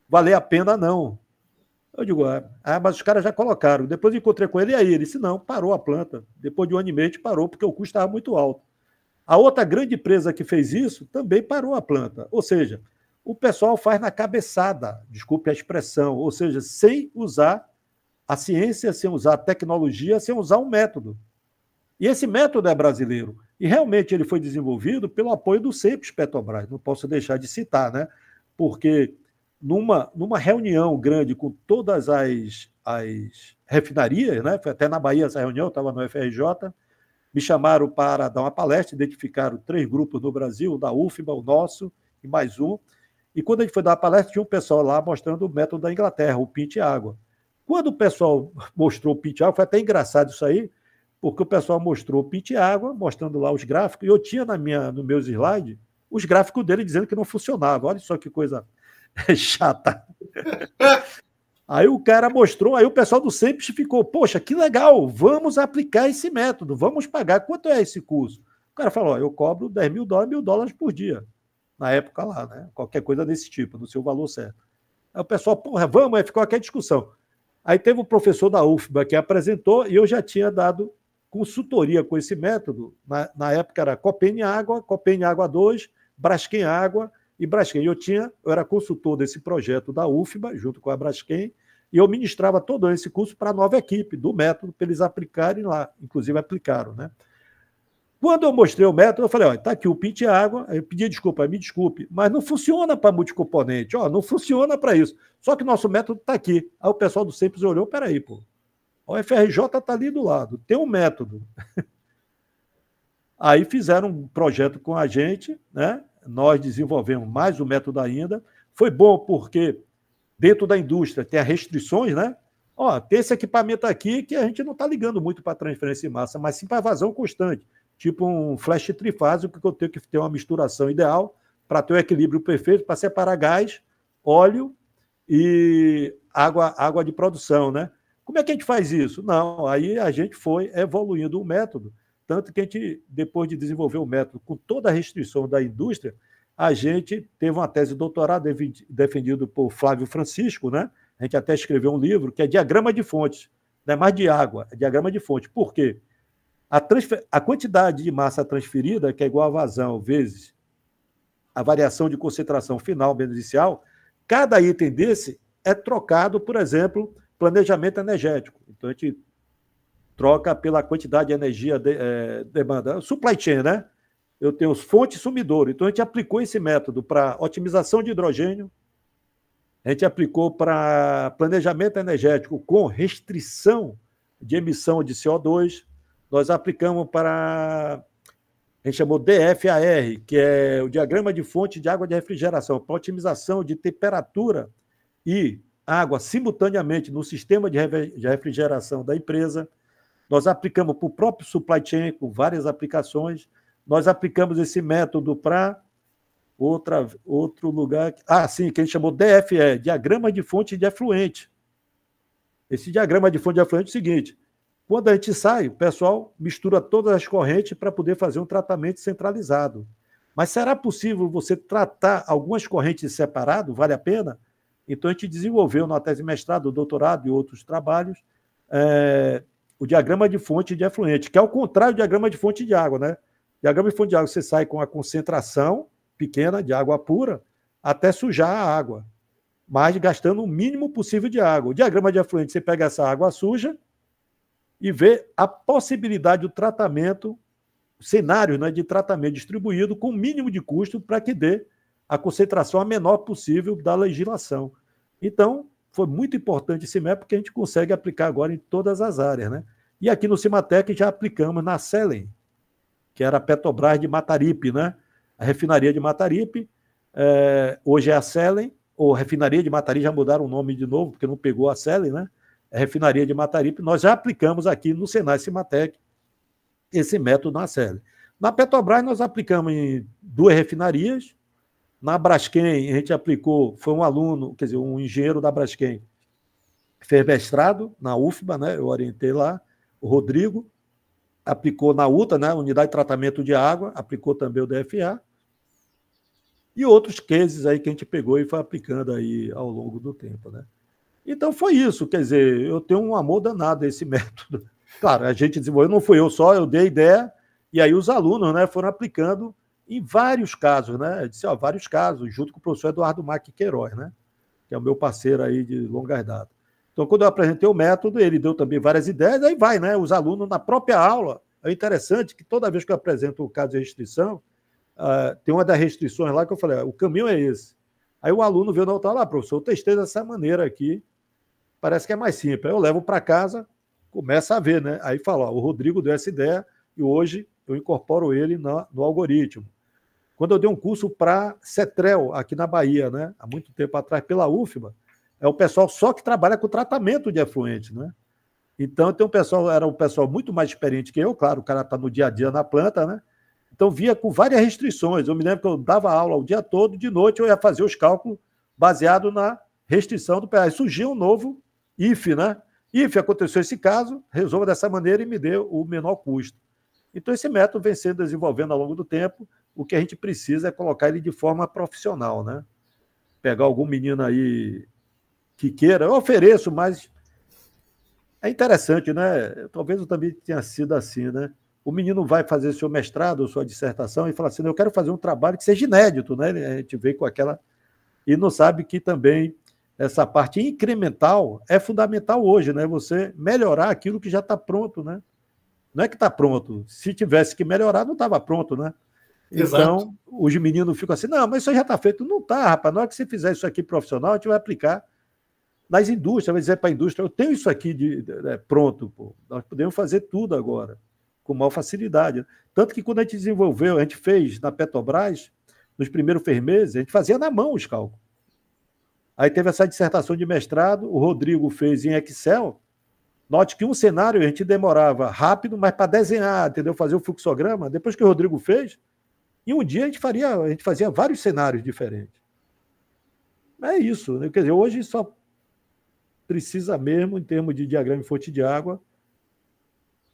valer a pena, não. Eu digo, ah, ah mas os caras já colocaram. Depois encontrei com ele, e aí? Ele disse, não, parou a planta. Depois de um ano e meio, parou, porque o custo estava muito alto. A outra grande empresa que fez isso também parou a planta. Ou seja, o pessoal faz na cabeçada, desculpe a expressão, ou seja, sem usar a ciência, sem usar a tecnologia, sem usar um método. E esse método é brasileiro. E realmente ele foi desenvolvido pelo apoio do CEPES Petrobras. Não posso deixar de citar, né? Porque numa, numa reunião grande com todas as, as refinarias, né? Foi até na Bahia essa reunião, estava no FRJ me chamaram para dar uma palestra, identificaram três grupos no Brasil, o da UFBA, o nosso e mais um. E quando a gente foi dar a palestra, tinha um pessoal lá mostrando o método da Inglaterra, o pinte água. Quando o pessoal mostrou o pinte água, foi até engraçado isso aí, porque o pessoal mostrou o pinte água, mostrando lá os gráficos, e eu tinha na minha, no meus slides os gráficos dele dizendo que não funcionava. Olha só que coisa chata. Aí o cara mostrou, aí o pessoal do SEMPS ficou, poxa, que legal, vamos aplicar esse método, vamos pagar. Quanto é esse curso? O cara falou, ó, eu cobro 10 mil dólares, mil dólares por dia. Na época lá, né? Qualquer coisa desse tipo, no seu valor certo. Aí o pessoal, porra, vamos, aí ficou aquela discussão. Aí teve o um professor da UFBA que apresentou e eu já tinha dado consultoria com esse método. Na, na época era Copenhague, Copenhague 2, Braskem Água, e Braskem. Eu tinha, eu era consultor desse projeto da UFBA, junto com a Braskem, e eu ministrava todo esse curso para a nova equipe do método, para eles aplicarem lá, inclusive aplicaram, né? Quando eu mostrei o método, eu falei, olha, está aqui o pinte água, eu pedi desculpa, me desculpe, mas não funciona para multicomponente, ó, não funciona para isso. Só que nosso método está aqui. Aí o pessoal do Simples olhou, peraí, pô, o FRJ está ali do lado, tem um método. Aí fizeram um projeto com a gente, né? nós desenvolvemos mais o método ainda. Foi bom porque dentro da indústria tem as restrições, né? Ó, tem esse equipamento aqui que a gente não está ligando muito para transferência em massa, mas sim para vazão constante, tipo um flash trifásico que eu tenho que ter uma misturação ideal para ter o um equilíbrio perfeito, para separar gás, óleo e água, água de produção, né? Como é que a gente faz isso? Não, aí a gente foi evoluindo o método tanto que a gente, depois de desenvolver o método com toda a restrição da indústria, a gente teve uma tese de doutorado defendida por Flávio Francisco, né? A gente até escreveu um livro que é diagrama de fontes, não é mais de água, é diagrama de fonte. Por quê? A, transfer... a quantidade de massa transferida, que é igual a vazão vezes a variação de concentração final menos inicial, cada item desse é trocado, por exemplo, planejamento energético. Então, a gente troca pela quantidade de energia de, eh, é, demanda. Supply chain, né? Eu tenho os fontes sumidor. Então, a gente aplicou esse método para otimização de hidrogênio, a gente aplicou para planejamento energético com restrição de emissão de CO2, nós aplicamos para. A gente chamou DFAR, que é o diagrama de fonte de água de refrigeração, para otimização de temperatura e água simultaneamente no sistema de refrigeração da empresa. Nós aplicamos para o próprio supply chain com várias aplicações. Nós aplicamos esse método para outra, outro lugar. Ah, sim, que a gente chamou DFE, é diagrama de fonte de afluente. Esse diagrama de fonte de afluente é o seguinte: quando a gente sai, o pessoal mistura todas as correntes para poder fazer um tratamento centralizado. Mas será possível você tratar algumas correntes separado? Vale a pena? Então a gente desenvolveu na tese mestrado, doutorado e outros trabalhos é, o diagrama de fonte de efluente, que é o contrário do diagrama de fonte de água, né? Diagrama de fonte de água, você sai com a concentração pequena de água pura até sujar a água, mas gastando o mínimo possível de água. O diagrama de efluente, você pega essa água suja e vê a possibilidade do tratamento, cenário né, de tratamento distribuído com o mínimo de custo para que dê a concentração a menor possível da legislação. Então, foi muito importante esse método porque a gente consegue aplicar agora em todas as áreas, né? E aqui no Cimatec já aplicamos na Selen, que era a Petrobras de Mataripe, né? A refinaria de Mataripe, é, hoje é a Selen, ou refinaria de Mataripe, já mudaram o nome de novo, porque não pegou a Selen, né? A é refinaria de Mataripe, nós já aplicamos aqui no Senai Cimatec esse método na Selen. Na Petrobras, nós aplicamos em duas refinarias, na Braskem, a gente aplicou, foi um aluno, quer dizer, um engenheiro da Braskem, fez mestrado na UFBA, né? Eu orientei lá, o Rodrigo, aplicou na UTA, né? Unidade de Tratamento de Água, aplicou também o DFA. E outros cases aí que a gente pegou e foi aplicando aí ao longo do tempo, né? Então foi isso, quer dizer, eu tenho um amor danado a esse método. Claro, a gente desenvolveu, não fui eu só, eu dei ideia, e aí os alunos né, foram aplicando em vários casos, né? Eu disse, ó, vários casos, junto com o professor Eduardo Mac Queiroz, né? Que é o meu parceiro aí de longas datas. Então, quando eu apresentei o método, ele deu também várias ideias, aí vai, né? Os alunos na própria aula. É interessante que toda vez que eu apresento o caso de restrição, uh, tem uma das restrições lá que eu falei, o caminho é esse. Aí o aluno veio na outra lá, ah, professor, eu testei dessa maneira aqui, parece que é mais simples. Aí eu levo para casa, começa a ver, né? Aí fala, ó, o Rodrigo deu essa ideia e hoje eu incorporo ele no no algoritmo. Quando eu dei um curso para Cetrel, aqui na Bahia, né? há muito tempo atrás, pela UFBA, é o pessoal só que trabalha com tratamento de efluente, né? Então tem um pessoal, era um pessoal muito mais experiente que eu, claro, o cara está no dia a dia na planta, né? Então via com várias restrições. Eu me lembro que eu dava aula o dia todo, de noite eu ia fazer os cálculos baseado na restrição do Aí Surgiu um novo IF, né? IF aconteceu esse caso, resolva dessa maneira e me dê o menor custo. Então esse método vem sendo desenvolvendo ao longo do tempo o que a gente precisa é colocar ele de forma profissional, né? Pegar algum menino aí que queira, eu ofereço, mas é interessante, né? Talvez eu também tenha sido assim, né? O menino vai fazer seu mestrado sua dissertação e fala assim: eu quero fazer um trabalho que seja inédito, né? A gente vem com aquela. E não sabe que também essa parte incremental é fundamental hoje, né? Você melhorar aquilo que já está pronto, né? Não é que está pronto. Se tivesse que melhorar, não estava pronto, né? Exato. Então, os meninos ficam assim, não, mas isso já está feito. Não está, rapaz. Na hora que você fizer isso aqui profissional, a gente vai aplicar nas indústrias, vai dizer para a indústria, eu tenho isso aqui de, né, pronto, pô. nós podemos fazer tudo agora, com maior facilidade. Tanto que quando a gente desenvolveu, a gente fez na Petrobras, nos primeiros meses, a gente fazia na mão os cálculos. Aí teve essa dissertação de mestrado, o Rodrigo fez em Excel. Note que um cenário a gente demorava rápido, mas para desenhar, entendeu? Fazer o fluxograma, depois que o Rodrigo fez, e um dia a gente faria, a gente fazia vários cenários diferentes. É isso, né? quer dizer, hoje só precisa mesmo em termos de diagrama de fonte de água.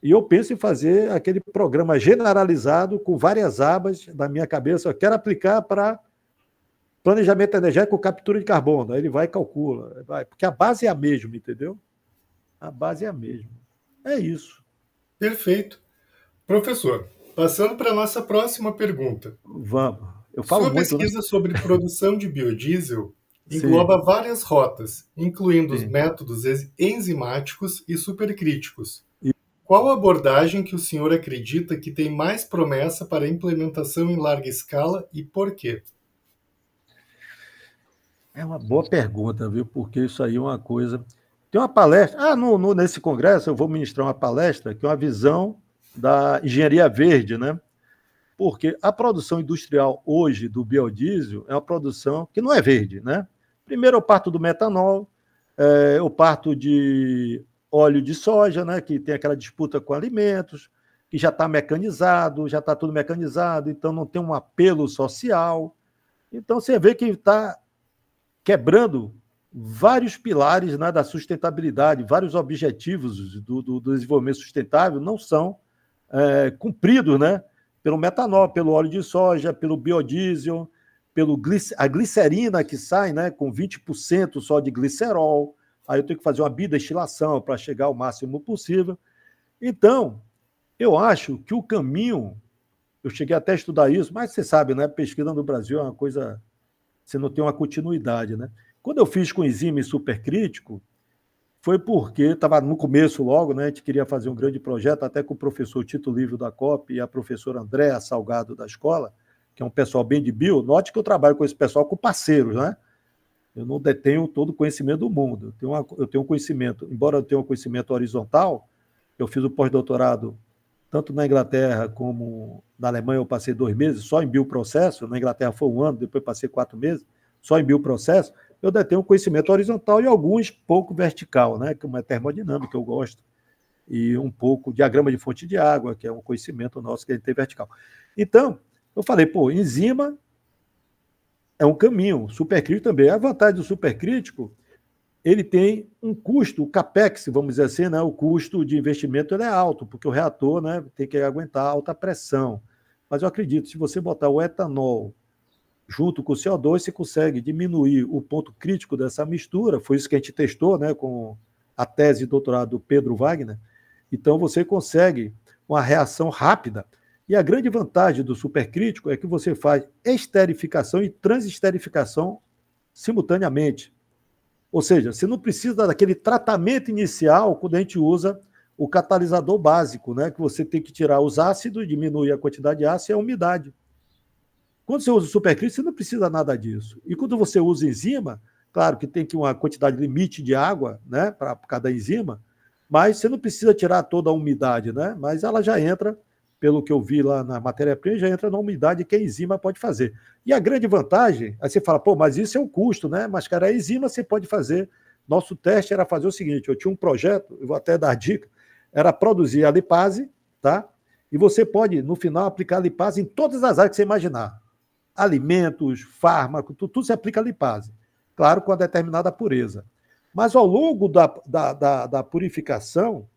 E eu penso em fazer aquele programa generalizado com várias abas na minha cabeça. Eu quero aplicar para planejamento energético, captura de carbono. Aí ele vai e calcula, vai, porque a base é a mesma, entendeu? A base é a mesma. É isso. Perfeito. Professor, Passando para a nossa próxima pergunta. Vamos. Eu falo Sua muito, né? pesquisa né? sobre produção de biodiesel engloba Sim. várias rotas, incluindo Sim. os métodos enzimáticos e supercríticos. E... Qual abordagem que o senhor acredita que tem mais promessa para implementação em larga escala e por quê? É uma boa pergunta, viu? Porque isso aí é uma coisa. Tem uma palestra. Ah, no, no, nesse congresso eu vou ministrar uma palestra que é uma visão da engenharia verde, né? Porque a produção industrial hoje do biodiesel é uma produção que não é verde, né? Primeiro eu parto do metanol, é, eu parto de óleo de soja, né? Que tem aquela disputa com alimentos, que já está mecanizado, já está tudo mecanizado, então não tem um apelo social. Então você vê que está quebrando vários pilares né, da sustentabilidade, vários objetivos do, do, do, desenvolvimento sustentável não são é, cumpridos, né? Pelo metanol, pelo óleo de soja, pelo biodiesel, pelo glic... a glicerina que sai, né? Com 20% só de glicerol. Aí eu tenho que fazer uma bidestilação para chegar ao máximo possível. Então, eu acho que o caminho, eu cheguei até a estudar isso, mas você sabe, né? Pesquisa no Brasil é uma coisa, você não tem uma continuidade, né? Quando eu fiz com enzima supercrítico, foi porque estava no começo logo, né? A gente queria fazer um grande projeto, até com o professor Tito Livre da COP e a professora Andréa Salgado da escola, que é um pessoal bem de bio. Note que eu trabalho com esse pessoal com parceiros, né? Eu não detenho todo o conhecimento do mundo. Eu tenho, uma, eu tenho um conhecimento, embora eu tenha um conhecimento horizontal, eu fiz o pós-doutorado tanto na Inglaterra como na Alemanha, eu passei dois meses só em bioprocesso. Na Inglaterra foi um ano, depois passei quatro meses só em bioprocesso eu detenho conhecimento horizontal e alguns pouco vertical, né? Como é termodinâmica, eu gosto. E um pouco diagrama de fonte de água, que é um conhecimento nosso que a gente tem vertical. Então, eu falei, pô, enzima é um caminho, supercrítico também. A vantagem do supercrítico, ele tem um custo, o capex, vamos dizer assim, né? o custo de investimento é alto, porque o reator né, tem que aguentar alta pressão. Mas eu acredito, se você botar o etanol junto com o CO2, você consegue diminuir o ponto crítico dessa mistura. Foi isso que a gente testou né, com a tese de doutorado do Pedro Wagner. Então, você consegue uma reação rápida. E a grande vantagem do supercrítico é que você faz esterificação e transesterificação simultaneamente. Ou seja, você não precisa daquele tratamento inicial quando a gente usa o catalisador básico, né? que você tem que tirar os ácidos, diminuir a quantidade de ácido e a umidade. Quando você usa o supercrítico, você não precisa nada disso. E quando você usa enzima, claro que tem que uma quantidade limite de água, né, para cada enzima, mas você não precisa tirar toda a umidade, né? Mas ela já entra, pelo que eu vi lá na matéria-prima, já entra na umidade que a enzima pode fazer. E a grande vantagem, aí você fala, pô, mas isso é um custo, né? Mas, cara, a enzima você pode fazer. Nosso teste era fazer o seguinte: eu tinha um projeto, eu vou até dar dica, era produzir a lipase, tá? E você pode, no final, aplicar a lipase em todas as áreas que você imaginar alimentos, fármacos, tudo, tudo se aplica à lipase. Claro, com a determinada pureza. Mas ao longo da, da, da, da purificação,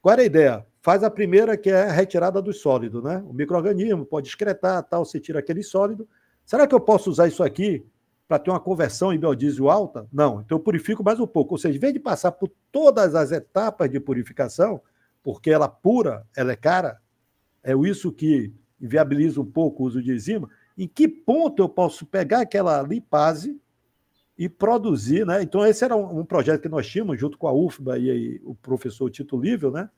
qual era a ideia? Faz a primeira, que é a retirada do sólido, né? O microorganismo pode excretar, tal, se tira aquele sólido. Será que eu posso usar isso aqui para ter uma conversão em biodiesel alta? Não. Então eu purifico mais um pouco. Ou seja, em vez de passar por todas as etapas de purificação, porque ela é pura, ela é cara, é isso que viabiliza um pouco o uso de enzima, em que ponto eu posso pegar aquela lipase e produzir, né? Então, esse era um, projeto que nós tínhamos junto com a UFBA e, o professor Tito Lívio, né?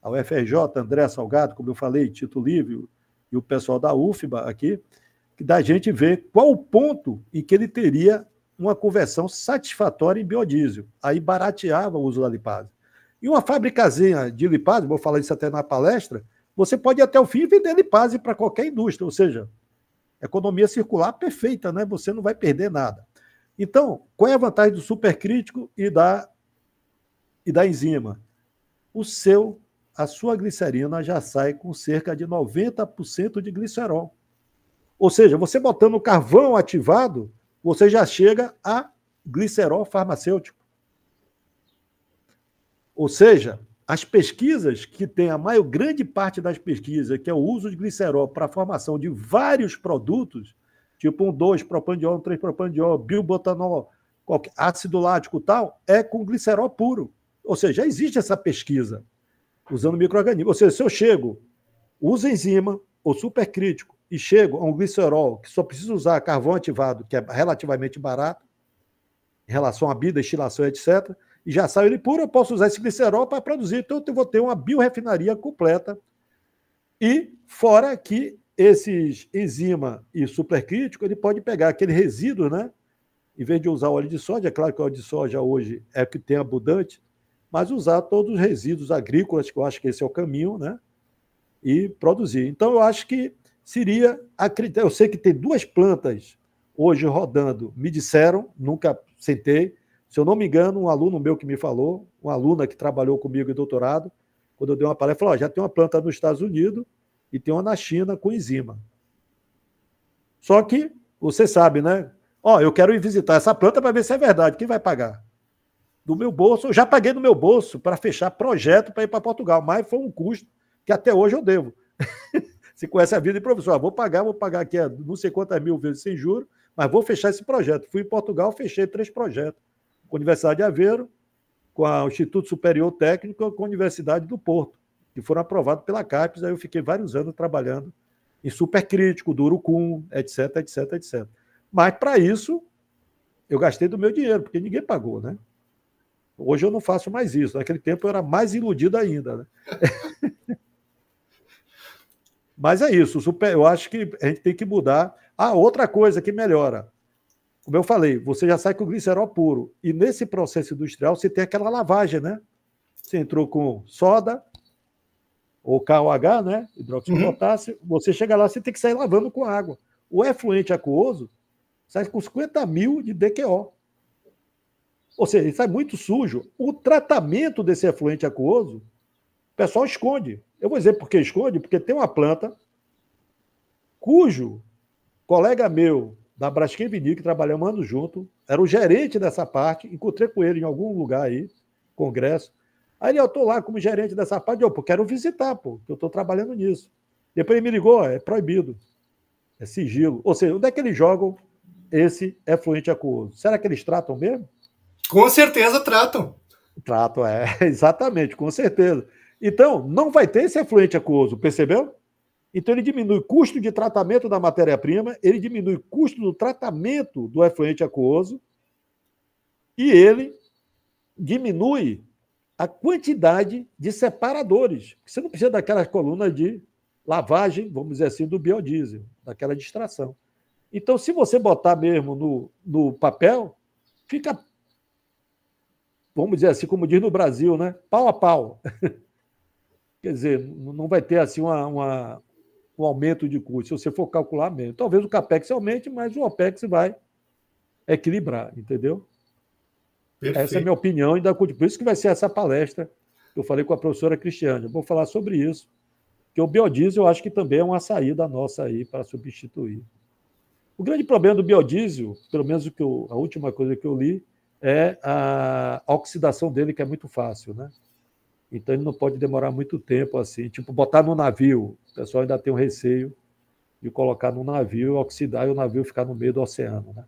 A UFRJ, André Salgado, como eu falei, Tito Lívio e o pessoal da UFBA aqui, da gente ver qual o ponto em que ele teria uma conversão satisfatória em biodiesel. Aí barateava o uso da lipase. E uma fabricazinha de lipase, vou falar isso até na palestra, você pode ir até o fim e vender lipase para qualquer indústria, ou seja, Economia circular perfeita, né? Você não vai perder nada. Então, qual é a vantagem do supercrítico e da e da enzima? O seu a sua glicerina já sai com cerca de 90% de glicerol. Ou seja, você botando carvão ativado, você já chega a glicerol farmacêutico. Ou seja, as pesquisas que tem a maior grande parte das pesquisas, que é o uso de glicerol para a formação de vários produtos, tipo um 2 propandiol, um 3 propandiol, bilbotanol, qualquer, ácido lático tal, é com glicerol puro. Ou seja, já existe essa pesquisa usando microorganismo. Ou seja, se eu chego, uso enzima ou supercrítico e chego a um glicerol que só precisa usar carvão ativado, que é relativamente barato, em relação à bidestilação, etc., e já saiu ele puro, eu posso usar esse glicerol para produzir. Então, eu vou ter uma biorefinaria completa. E fora que esses enzima e supercrítico, ele pode pegar aquele resíduo, né? Em vez de usar óleo de soja, é claro que o óleo de soja hoje é que tem abundante, mas usar todos os resíduos agrícolas, que eu acho que esse é o caminho, né? E produzir. Então, eu acho que seria. Eu sei que tem duas plantas hoje rodando, me disseram, nunca sentei, se eu não me engano, um aluno meu que me falou, uma aluna que trabalhou comigo em doutorado, quando eu dei uma palestra, falou: oh, já tem uma planta nos Estados Unidos e tem uma na China com enzima. Só que você sabe, né? Ó, oh, eu quero ir visitar essa planta para ver se é verdade. Quem vai pagar? Do meu bolso. Eu já paguei do meu bolso para fechar projeto para ir para Portugal, mas foi um custo que até hoje eu devo. se conhece a vida de professor, ah, vou pagar, vou pagar aqui é, não sei quantas mil vezes sem juros, mas vou fechar esse projeto. Fui em Portugal, fechei três projetos com a Universidade de Aveiro, com o Instituto Superior Técnico e com a Universidade do Porto, que foram aprovados pela CAPES. Aí eu fiquei vários anos trabalhando em supercrítico, duro cum, etc, etc, etc. Mas para isso, eu gastei do meu dinheiro, porque ninguém pagou, né? Hoje eu não faço mais isso. Naquele tempo eu era mais iludido ainda. Né? Mas é isso. Super, eu acho que a gente tem que mudar. Ah, outra coisa que melhora: como eu falei, você já sai com glicerol puro. E nesse processo industrial você tem aquela lavagem, né? Você entrou com soda ou KOH, né? Hidróxido de potássio, uhum. você chega lá, você tem que sair lavando com água. O efluente aquoso sai com 50 mil de DQO. Ou seja, ele sai muito sujo. O tratamento desse efluente aquoso, o pessoal esconde. Eu vou dizer por que esconde, porque tem uma planta cujo colega meu da Braskem que trabalhamos junto, era o gerente dessa parte, encontrei com ele em algum lugar aí, congresso. Aí ele, eu estou lá como gerente dessa parte, eu, pô, quero visitar, pô, eu estou trabalhando nisso. Depois ele me ligou, é proibido, é sigilo. Ou seja, onde é que eles jogam esse efluente é aquoso? Será que eles tratam mesmo? Com certeza tratam. Tratam, é, exatamente, com certeza. Então, não vai ter esse efluente é aquoso, percebeu? Então, ele diminui o custo de tratamento da matéria-prima, ele diminui o custo do tratamento do efluente aquoso e ele diminui a quantidade de separadores. Você não precisa daquelas colunas de lavagem, vamos dizer assim, do biodiesel, daquela distração. Então, se você botar mesmo no, no papel, fica, vamos dizer assim, como diz no Brasil, né? pau a pau. Quer dizer, não vai ter assim uma, uma, o aumento de custo. Se você for calcular mesmo. Talvez o CAPEX aumente, mas o OPEX vai equilibrar, entendeu? Perfeito. Essa é a minha opinião, ainda por isso que vai ser essa palestra que eu falei com a professora Cristiane. Eu vou falar sobre isso, que o biodiesel eu acho que também é uma saída nossa aí para substituir. O grande problema do biodiesel, pelo menos o que eu, a última coisa que eu li, é a oxidação dele, que é muito fácil, né? Então ele não pode demorar muito tempo assim, tipo botar no navio. O pessoal ainda tem um receio de colocar no navio, oxidar e o navio ficar no meio do oceano, né?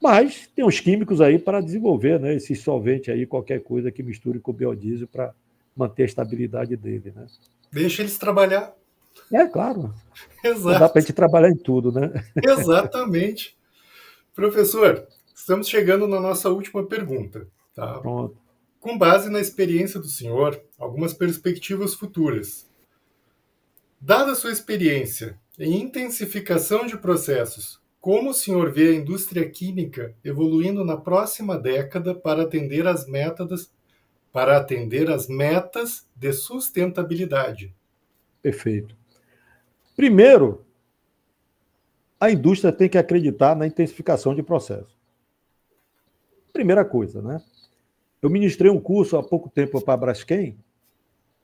Mas tem uns químicos aí para desenvolver, né? Esse solvente aí, qualquer coisa que misture com biodiesel para manter a estabilidade dele, né? Deixa eles trabalhar. É, claro. Exato. Não dá para a gente trabalhar em tudo, né? Exatamente. Professor, estamos chegando na nossa última pergunta. Tá? Pronto com base na experiência do senhor, algumas perspectivas futuras. Dada sua experiência em intensificação de processos, como o senhor vê a indústria química evoluindo na próxima década para atender às metas para atender às metas de sustentabilidade? Perfeito. Primeiro, a indústria tem que acreditar na intensificação de processos. Primeira coisa, né? Eu ministrei um curso há pouco tempo para a Braskem,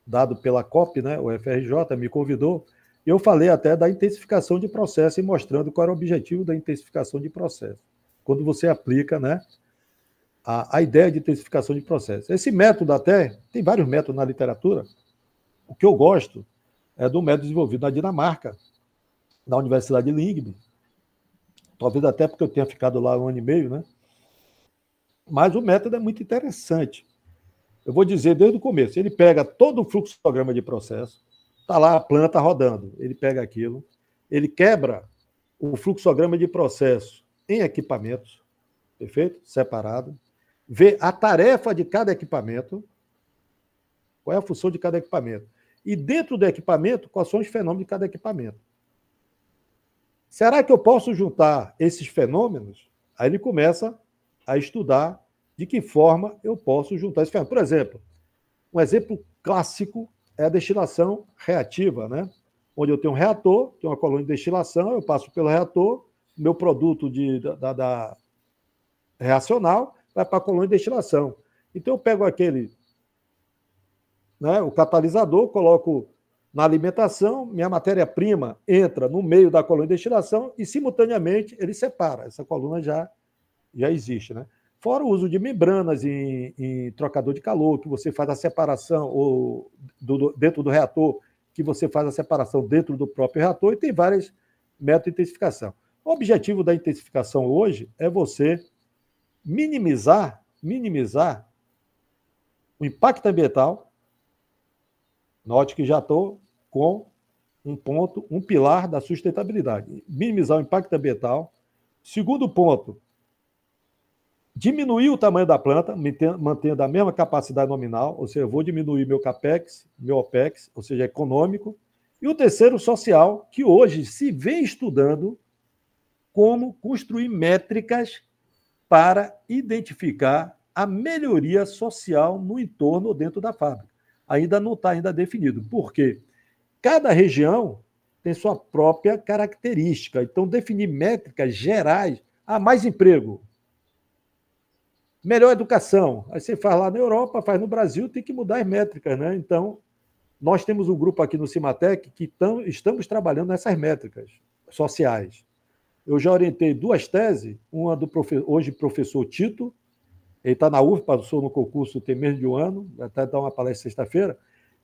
dado pela COP, né, o FRJ me convidou, e eu falei até da intensificação de processo e mostrando qual era o objetivo da intensificação de processo. Quando você aplica né, a, a ideia de intensificação de processo. Esse método até, tem vários métodos na literatura, o que eu gosto é do método desenvolvido na Dinamarca, na Universidade de Lingby, talvez até porque eu tenha ficado lá um ano e meio, né? Mas o método é muito interessante. Eu vou dizer desde o começo: ele pega todo o fluxograma de processo, está lá a planta tá rodando, ele pega aquilo, ele quebra o fluxograma de processo em equipamentos, perfeito? Separado, vê a tarefa de cada equipamento, qual é a função de cada equipamento, e dentro do equipamento, quais são os fenômenos de cada equipamento. Será que eu posso juntar esses fenômenos? Aí ele começa a estudar de que forma eu posso juntar esse ferro. Por exemplo, um exemplo clássico é a destilação reativa, né? onde eu tenho um reator, tenho uma coluna de destilação, eu passo pelo reator, meu produto de, da, da reacional vai para a coluna de destilação. Então eu pego aquele, né, o catalisador, coloco na alimentação, minha matéria-prima entra no meio da coluna de destilação e simultaneamente ele separa. Essa coluna já já existe, né? Fora o uso de membranas em, em trocador de calor, que você faz a separação ou do, dentro do reator, que você faz a separação dentro do próprio reator, e tem várias métodos de intensificação. O objetivo da intensificação hoje é você minimizar, minimizar o impacto ambiental. Note que já estou com um ponto, um pilar da sustentabilidade. Minimizar o impacto ambiental. Segundo ponto, diminuir o tamanho da planta, mantendo a mesma capacidade nominal, ou seja, vou diminuir meu CAPEX, meu OPEX, ou seja, é econômico. E o terceiro, social, que hoje se vem estudando como construir métricas para identificar a melhoria social no entorno ou dentro da fábrica. Ainda não está ainda definido, porque cada região tem sua própria característica. Então, definir métricas gerais, ah, mais emprego, Melhor educação. Aí você faz lá na Europa, faz no Brasil, tem que mudar as métricas, né? Então, nós temos um grupo aqui no Cimatec que tam, estamos trabalhando nessas métricas sociais. Eu já orientei duas teses, uma do profe, hoje professor Tito, ele está na UF, passou no concurso tem menos de um ano, até dar uma palestra sexta-feira,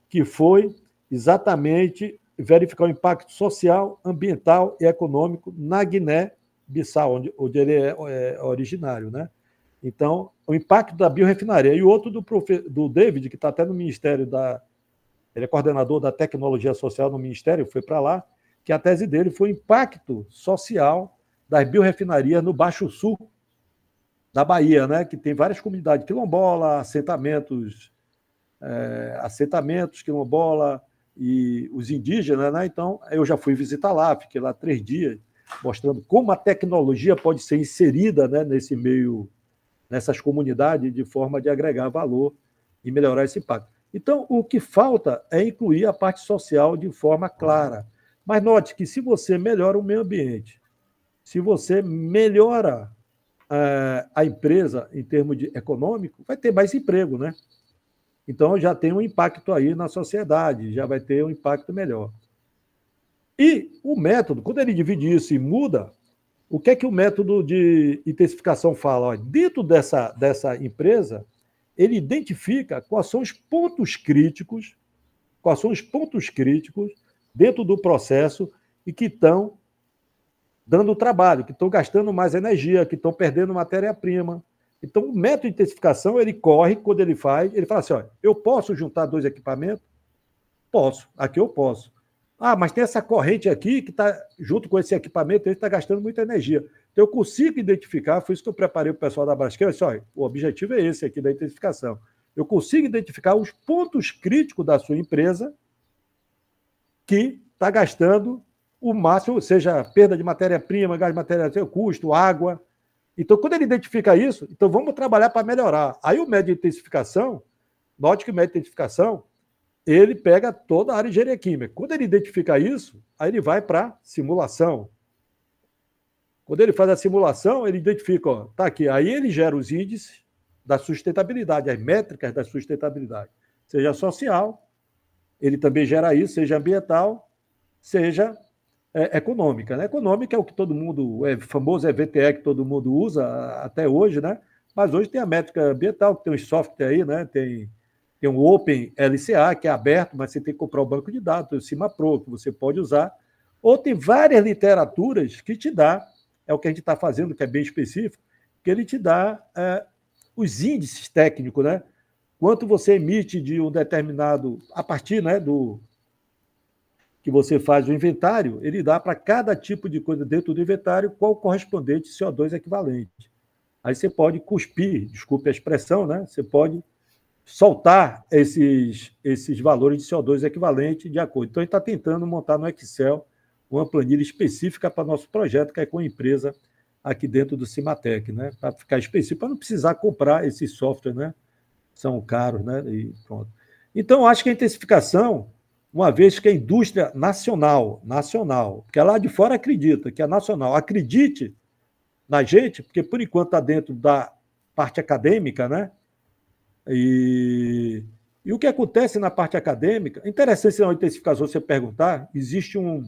que foi exatamente verificar o impacto social, ambiental e econômico na Guiné-Bissau, onde, onde, ele é, é originário, né? Então, o impacto da biorefinaria. E o outro do, profe... do David, que está até no Ministério da. Ele é coordenador da tecnologia social no Ministério, foi para lá, que a tese dele foi o impacto social das biorefinarias no Baixo Sul da Bahia, né? que tem várias comunidades quilombola, assentamentos, é, assentamentos quilombola e os indígenas. Né? Então, eu já fui visitar lá, fiquei lá três dias, mostrando como a tecnologia pode ser inserida né, nesse meio nessas comunidades de forma de agregar valor e melhorar esse impacto. Então, o que falta é incluir a parte social de forma clara. Mas note que se você melhora o meio ambiente, se você melhora eh, a empresa em termos de econômico, vai ter mais emprego, né? Então já tem um impacto aí na sociedade, já vai ter um impacto melhor. E o método, quando ele divide isso e muda, o que é que o método de intensificação fala? Olha, dentro dessa, dessa empresa, ele identifica quais são os pontos críticos, quais são os pontos críticos dentro do processo e que estão dando trabalho, que estão gastando mais energia, que estão perdendo matéria-prima. Então, o método de intensificação, ele corre quando ele faz, ele fala assim, olha, eu posso juntar dois equipamentos? Posso, aqui eu posso. Ah, mas tem essa corrente aqui que está junto com esse equipamento, ele está gastando muita energia. Então, eu consigo identificar, foi isso que eu preparei para o pessoal da Braskem, disse, olha, o objetivo é esse aqui da identificação. Eu consigo identificar os pontos críticos da sua empresa que está gastando o máximo, ou seja, perda de matéria-prima, gás de matéria-prima, custo, água. Então, quando ele identifica isso, então vamos trabalhar para melhorar. Aí o médio de intensificação, note que o médio de intensificação ele pega toda a área de engenharia química. Quando ele identifica isso, aí ele vai para simulação. Quando ele faz a simulação, ele identifica, ó, tá aqui. Aí ele gera os índices da sustentabilidade, as métricas da sustentabilidade, seja social, ele também gera isso, seja ambiental, seja é, econômica. Né? Econômica é o que todo mundo, é famoso é VTE que todo mundo usa até hoje, né? Mas hoje tem a métrica ambiental, que tem os software aí, né? Tem tem um Open LCA, que é aberto, mas você tem que comprar o banco de dados, o CIMAPRO, que você pode usar. Ou tem várias literaturas que te dá, é o que a gente está fazendo, que é bem específico, que ele te dá é, os índices técnicos, né? Quanto você emite de um determinado, a partir né, do que você faz o inventário, ele dá para cada tipo de coisa dentro do inventário qual o correspondente CO2 equivalente. Aí você pode cuspir, desculpe a expressão, né? Você pode soltar esses, esses valores de CO2 equivalente de acordo. Então, a gente está tentando montar no Excel uma planilha específica para nosso projeto, que é com a empresa aqui dentro do Cimatec, né? para ficar específico, para não precisar comprar esses softwares, né? são caros, né? e pronto. Então, acho que a intensificação, uma vez que a indústria nacional, nacional, porque lá de fora acredita que a nacional acredite na gente, porque por enquanto está dentro da parte acadêmica, né? E, e o que acontece na parte acadêmica, interessante se não intensificação você perguntar, existe um,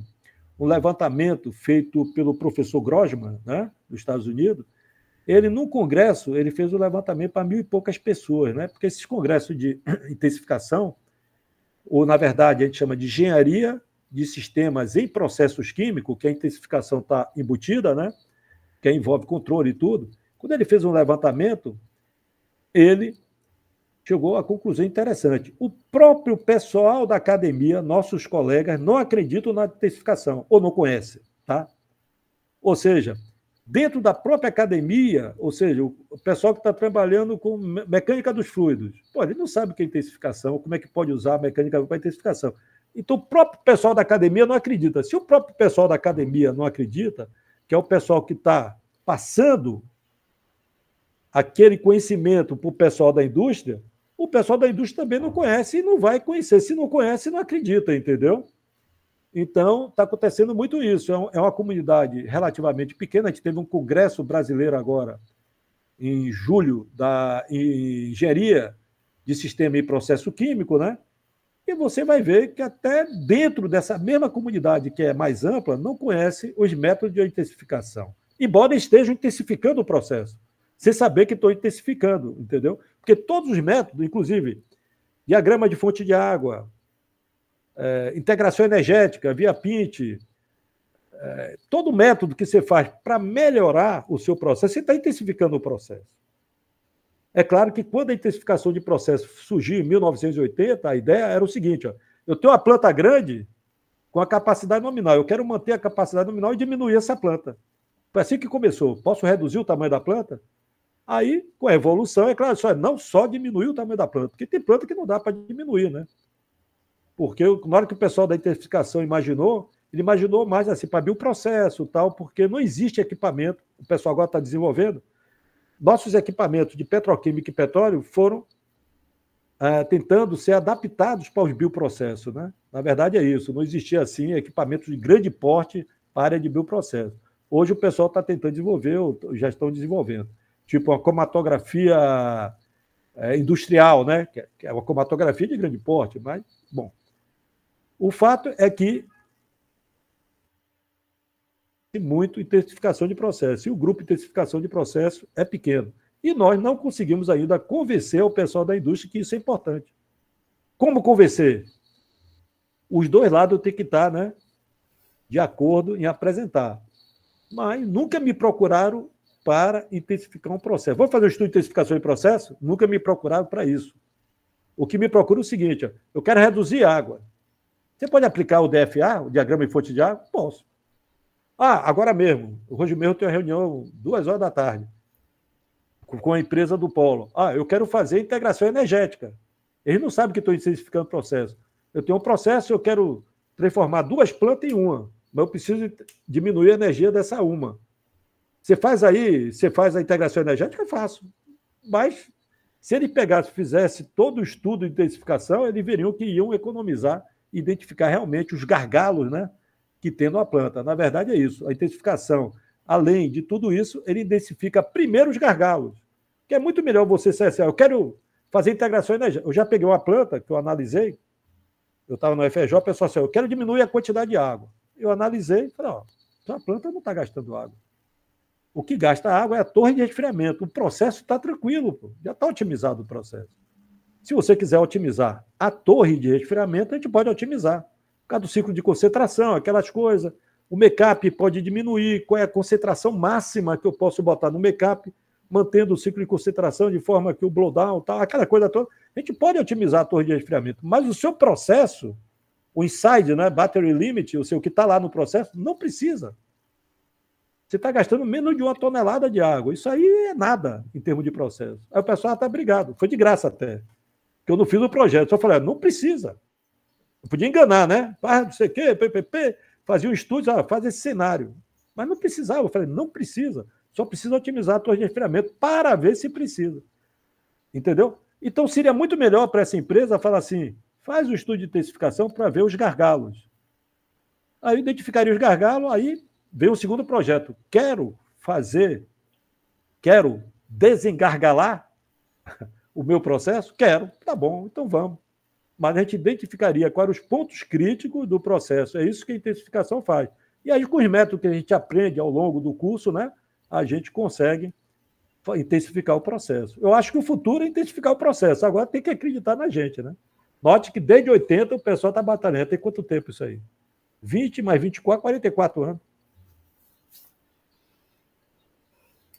um levantamento feito pelo professor Grossman, né, dos Estados Unidos, ele, num congresso, ele fez o um levantamento para mil e poucas pessoas, né? porque esses congressos de intensificação, ou, na verdade, a gente chama de engenharia de sistemas em processos químicos, que a intensificação está embutida, né? que envolve controle e tudo, quando ele fez um levantamento, ele chegou à conclusão interessante. O próprio pessoal da academia, nossos colegas, não acreditam na intensificação, ou não conhecem, tá? Ou seja, dentro da própria academia, ou seja, o pessoal que está trabalhando com mecânica dos fluidos, pô, ele não sabe o que é intensificação, como é que pode usar a mecânica para intensificação. Então, o próprio pessoal da academia não acredita. Se o próprio pessoal da academia não acredita, que é o pessoal que está passando aquele conhecimento para o pessoal da indústria, o pessoal da indústria também não conhece e não vai conhecer. Se não conhece, não acredita, entendeu? Então, está acontecendo muito isso. É, é, uma comunidade relativamente pequena. A gente teve um congresso brasileiro agora, em julho, da engenharia de sistema e processo químico, né? E você vai ver que até dentro dessa mesma comunidade que é mais ampla, não conhece os métodos de intensificação. Embora estejam intensificando o processo, sem saber que estão intensificando, entendeu? Porque todos os métodos, inclusive diagrama de fonte de água, é, integração energética via PINT, é, todo método que você faz para melhorar o seu processo, você está intensificando o processo. É claro que quando a intensificação de processo surgiu em 1980, a ideia era o seguinte: ó, eu tenho uma planta grande com a capacidade nominal, eu quero manter a capacidade nominal e diminuir essa planta. Foi assim que começou. Posso reduzir o tamanho da planta? Aí, com a evolução, é claro, só, não só diminuir o tamanho da planta, porque tem planta que não dá para diminuir, né? Porque na hora que o pessoal da intensificação imaginou, ele imaginou mais assim, para o processo tal, porque não existe equipamento, o pessoal agora está desenvolvendo. Nossos equipamentos de petroquímica e petróleo foram é, tentando ser adaptados para os bioprocessos, né? Na verdade é isso, não existia assim equipamentos de grande porte para a área de bioprocesso. Hoje o pessoal está tentando desenvolver, ou já estão desenvolvendo tipo uma cromatografia é, industrial, né? que é, é uma cromatografia de grande porte, mas, bom. O fato é que tem muito intensificação de processo, e o grupo de intensificação de processo é pequeno. E nós não conseguimos ainda convencer o pessoal da indústria que isso é importante. Como convencer? Os dois lados têm que estar né, de acordo em apresentar. Mas nunca me procuraram para intensificar um processo. Vamos fazer um estudo de intensificação de processo? Nunca me procuraram para isso. O que me procura é o seguinte: eu quero reduzir água. Você pode aplicar o DFA, o diagrama em fonte de água? Posso. Ah, agora mesmo. Hoje mesmo eu tenho uma reunião duas horas da tarde com a empresa do Polo. Ah, eu quero fazer integração energética. Eles não sabem que estou intensificando o processo. Eu tenho um processo, eu quero transformar duas plantas em uma, mas eu preciso diminuir a energia dessa uma. Você faz aí, você faz a integração energética? Eu é faço. Mas se ele pegasse, fizesse todo o estudo de intensificação, eles veriam que iam economizar, identificar realmente os gargalos né, que tem na planta. Na verdade, é isso. A intensificação, além de tudo isso, ele identifica primeiro os gargalos. Que é muito melhor você ser assim, ah, eu quero fazer integração energética. Eu já peguei uma planta que eu analisei, eu estava no FJ, o pessoal assim, eu quero diminuir a quantidade de água. Eu analisei e falei, ó, sua planta não está gastando água. O que gasta água é a torre de resfriamento. O processo está tranquilo, pô. já está otimizado o processo. Se você quiser otimizar a torre de resfriamento, a gente pode otimizar. Por causa do ciclo de concentração, aquelas coisas. O make-up pode diminuir, qual é a concentração máxima que eu posso botar no make-up, mantendo o ciclo de concentração de forma que o blowdown, tal, aquela coisa toda. A gente pode otimizar a torre de resfriamento, mas o seu processo, o inside, né, battery limit, o seu que está lá no processo, não precisa. Você está gastando menos de uma tonelada de água. Isso aí é nada em termos de processo. Aí o pessoal está obrigado. Foi de graça até. Que eu não fiz o projeto. Só falei, ah, não precisa. Eu podia enganar, né? Ah, não sei o quê, PPP. Fazia um estúdio, ah, faz esse cenário. Mas não precisava. Eu falei, não precisa. Só precisa otimizar a torre de resfriamento para ver se precisa. Entendeu? Então seria muito melhor para essa empresa falar assim: faz o estudo de intensificação para ver os gargalos. Aí identificaria os gargalos, aí vem o segundo projeto. Quero fazer, quero desengargalar o meu processo? Quero, tá bom, então vamos. Mas a gente identificaria quais eram os pontos críticos do processo. É isso que a intensificação faz. E aí, com os métodos que a gente aprende ao longo do curso, né, a gente consegue intensificar o processo. Eu acho que o futuro é intensificar o processo. Agora tem que acreditar na gente, né? Note que desde 80 o pessoal está batalhando. Tem quanto tempo isso aí? 20 mais 24, 44 anos.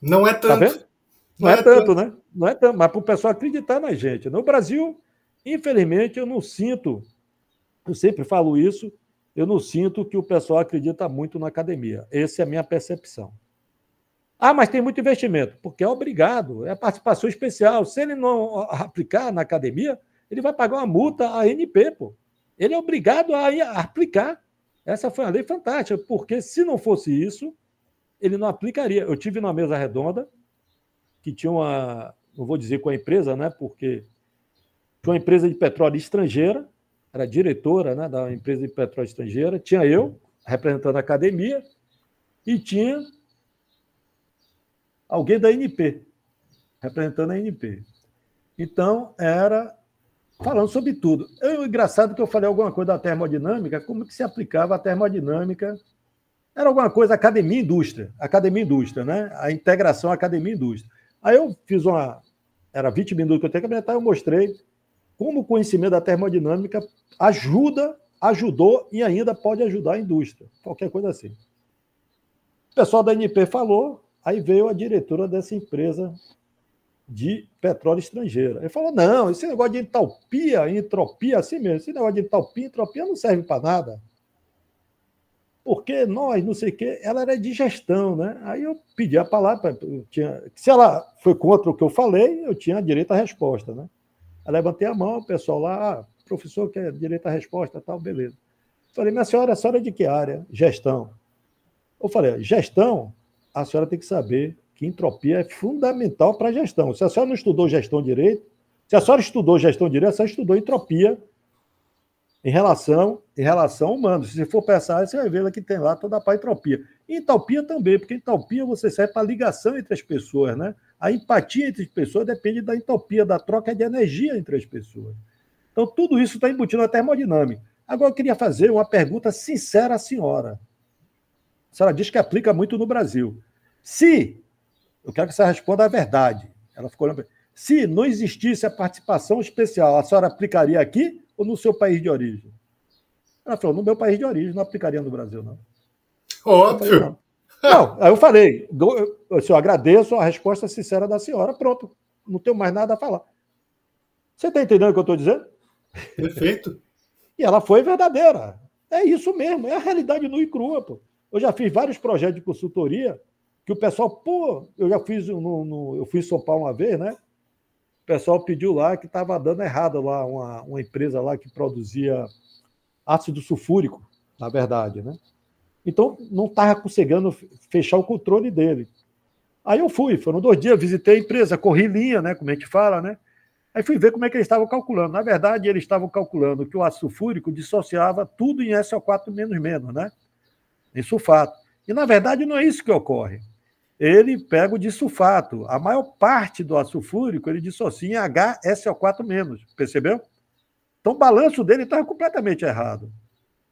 Não é tá tanto. Tá não, não, é, é tanto, tanto, né? Não é tanto, mas para o pessoal acreditar na gente. No Brasil, infelizmente, eu não sinto, eu sempre falo isso, eu não sinto que o pessoal acredita muito na academia. Essa é a minha percepção. Ah, mas tem muito investimento, porque é obrigado, é participação especial. Se ele não aplicar na academia, ele vai pagar uma multa à NP, pô. Ele é obrigado a aplicar. Essa foi uma lei fantástica, porque se não fosse isso, ele não aplicaria. Eu tive na mesa redonda que tinha uma, não vou dizer com a empresa, né? Porque tinha uma empresa de petróleo estrangeira, era diretora, né, da empresa de petróleo estrangeira, tinha eu representando a academia e tinha alguém da NP representando a NP. Então era falando sobre tudo. Eu, engraçado que eu falei alguma coisa da termodinâmica, como que se aplicava a termodinâmica era alguma coisa academia indústria, academia indústria, né? A integração academia indústria. Aí eu fiz uma era 20 minutos que eu tenho que apresentar, eu mostrei como o conhecimento da termodinâmica ajuda, ajudou e ainda pode ajudar a indústria, qualquer coisa assim. O pessoal da NP falou, aí veio a diretora dessa empresa de petróleo estrangeira. Ele falou: não, esse negócio de entalpia, entropia, assim mesmo, esse negócio de entalpia, entropia não serve para nada porque nós, não sei o quê, ela era de gestão, né? Aí eu pedi a palavra, tinha, se ela foi contra o que eu falei, eu tinha direito à resposta, né? Aí levantei a mão, o pessoal lá, ah, professor quer direito à resposta, tal, beleza. Falei, minha senhora, a senhora é de que área? Gestão. Eu falei, gestão, a senhora tem que saber que entropia é fundamental para a gestão. Se a senhora não estudou gestão direito, se a senhora estudou gestão direita, a senhora estudou entropia em relação, em relação ao humano. Se você for pensar, você vai ver que tem lá toda a paentropia. E entalpia também, porque entalpia você serve para a ligação entre as pessoas, né? A empatia entre as pessoas depende da entalpia, da troca de energia entre as pessoas. Então, tudo isso está embutido na termodinâmica. Agora, eu queria fazer uma pergunta sincera à senhora. A senhora diz que aplica muito no Brasil. Se, eu quero que você responda a verdade, ela ficou olhando, se não existisse a participação especial, a senhora aplicaria aqui ou no seu país de origem? Ela falou, no meu país de origem, não aplicaria no Brasil, não. Óbvio. Falei, não. não, aí eu falei, eu, eu agradeço a resposta sincera da senhora, pronto, não tenho mais nada a falar. Você está entendendo o que eu estou dizendo? Perfeito. e ela foi verdadeira. É isso mesmo, é a realidade nua e crua, pô. Eu já fiz vários projetos de consultoria que o pessoal, pô, eu já fiz no, no eu fui em São Paulo uma vez, né? o pessoal pediu lá que estava dando errado lá, uma, uma empresa lá que produzia ácido sulfúrico, na verdade, né? Então, não estava conseguindo fechar o controle dele. Aí eu fui, foram dois dias, visitei a empresa, corri linha, né, como a gente fala, né? Aí fui ver como é que eles estavam calculando. Na verdade, eles estavam calculando que o ácido sulfúrico dissociava tudo em SO4 menos menos, né? Em sulfato. E na verdade não é isso que ocorre ele pega o disulfato. A maior parte do ácido fúrico ele dissocia em HSO4-, percebeu? Então o balanço dele estava completamente errado.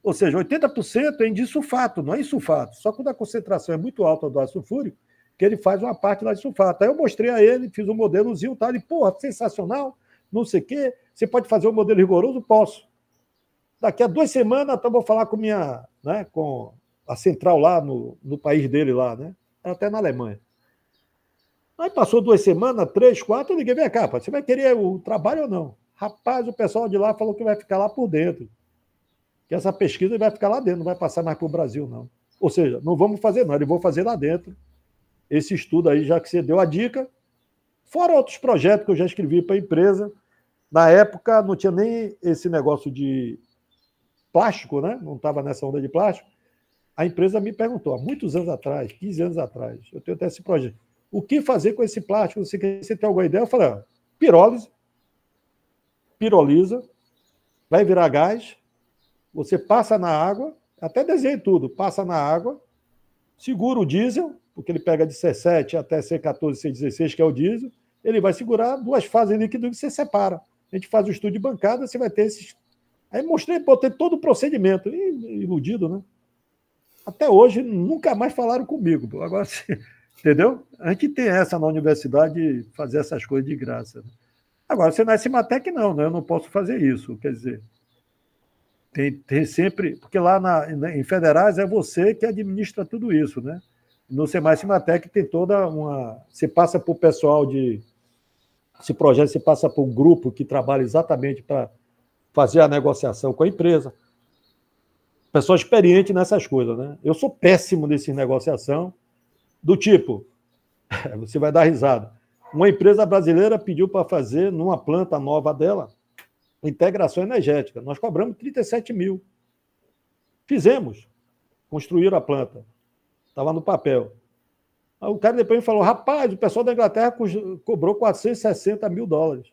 Ou seja, 80% é em disulfato, não é em sulfato. Só quando a concentração é muito alta do ácido fúrico, que ele faz uma parte lá de sulfato. Aí eu mostrei a ele, fiz um modelozinho e tá? tal. Ele, porra, sensacional, não sei o quê. Você pode fazer um modelo rigoroso? Posso. Daqui a duas semanas, então, eu vou falar com minha, né, com a central lá no, no país dele lá, né? até na Alemanha. Aí passou duas semanas, três, quatro, eu liguei, vem cá, você vai querer o trabalho ou não? Rapaz, o pessoal de lá falou que vai ficar lá por dentro. Que essa pesquisa vai ficar lá dentro, não vai passar mais para o Brasil, não. Ou seja, não vamos fazer, não, eles vão fazer lá dentro. Esse estudo aí, já que você deu a dica, fora outros projetos que eu já escrevi para a empresa. Na época não tinha nem esse negócio de plástico, né? Não estava nessa onda de plástico a empresa me perguntou há muitos anos atrás, 15 anos atrás, eu tenho até esse projeto, o que fazer com esse plástico? Você, você tem alguma ideia? Eu falei, ah, pirólise, piroliza, vai virar gás, você passa na água, até desenhei tudo, passa na água, segura o diesel, porque ele pega de C7 até C14, C16, que é o diesel, ele vai segurar duas fases líquidas que você separa. A gente faz o estudo de bancada, você vai ter esses. Aí mostrei, botei todo o procedimento, iludido, né? até hoje nunca mais falaram comigo. Agora, entendeu? A gente tem essa na universidade, fazer essas coisas de graça. Né? Agora, você na Cimatec não, né? eu não posso fazer isso. Quer dizer, tem, tem sempre. Porque lá na, em federais é você que administra tudo isso, né? No Semai Cimatec tem toda uma. Você passa para o pessoal de. Esse projeto você passa para um grupo que trabalha exatamente para fazer a negociação com a empresa pessoa experiente nessas coisas, né? Eu sou péssimo nesse negociação, do tipo, você vai dar risada. Uma empresa brasileira pediu para fazer, numa planta nova dela, integração energética. Nós cobramos 37 mil. Fizemos. Construíram a planta. Estava no papel. o cara depois me falou: rapaz, o pessoal da Inglaterra co cobrou 460 mil dólares.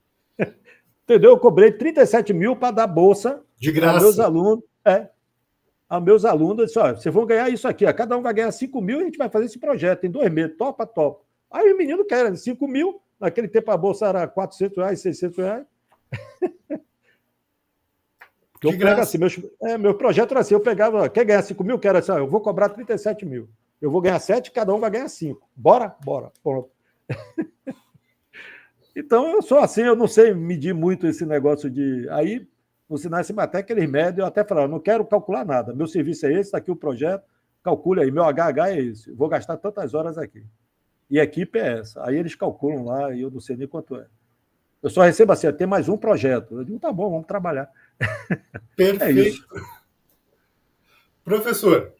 Entendeu? Eu cobrei 37 mil para dar bolsa de graça. meus alunos é. A ah, meus alunos, eu disse: olha, vocês vão ganhar isso aqui, ó. cada um vai ganhar 5 mil e a gente vai fazer esse projeto em dois meses, topa, topa. Aí o menino quer 5 né, mil, naquele tempo a bolsa era 400 reais, 600 reais. Que eu pego assim, meu, é, meu projeto era assim, eu pegava, quer ganhar 5 mil? Quero assim, eu vou cobrar 37 mil. Eu vou ganhar 7, cada um vai ganhar 5. Bora? Bora. Pronto. então, eu sou assim, eu não sei medir muito esse negócio de... Aí, os sinais até eles remédio eu até falava não quero calcular nada, meu serviço é esse, está aqui o projeto, calcule aí, meu HH é esse, vou gastar tantas horas aqui. E a equipe é essa. Aí eles calculam lá e eu não sei nem quanto é. Eu só recebo assim, tem mais um projeto. Eu digo, tá bom, vamos trabalhar. É Perfeito. é Professor,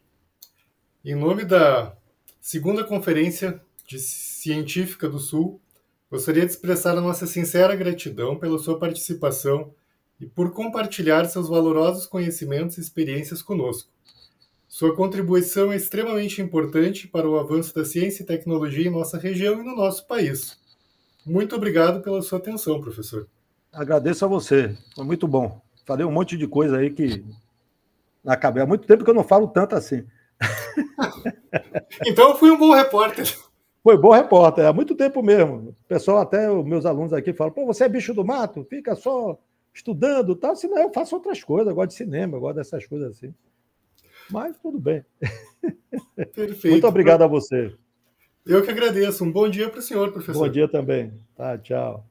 em nome da segunda conferência de Científica do Sul, gostaria de expressar a nossa sincera gratidão pela sua participação e por compartilhar seus valorosos conhecimentos e experiências conosco. Sua contribuição é extremamente importante para o avanço da ciência e tecnologia em nossa região e no nosso país. Muito obrigado pela sua atenção, professor. Agradeço a você, foi muito bom. Falei um monte de coisa aí que na cabeça. Há muito tempo que eu não falo tanto assim. então eu fui um bom repórter. Foi bom repórter, há muito tempo mesmo. O pessoal, até os meus alunos aqui falam: pô, você é bicho do mato? Fica só estudando, tal, senão eu faço outras coisas, eu gosto de cinema, eu gosto dessas coisas assim. Mas tudo bem. Perfeito. Muito obrigado a você. Eu que agradeço. Um bom dia para o senhor, professor. Bom dia também. Tá, tchau.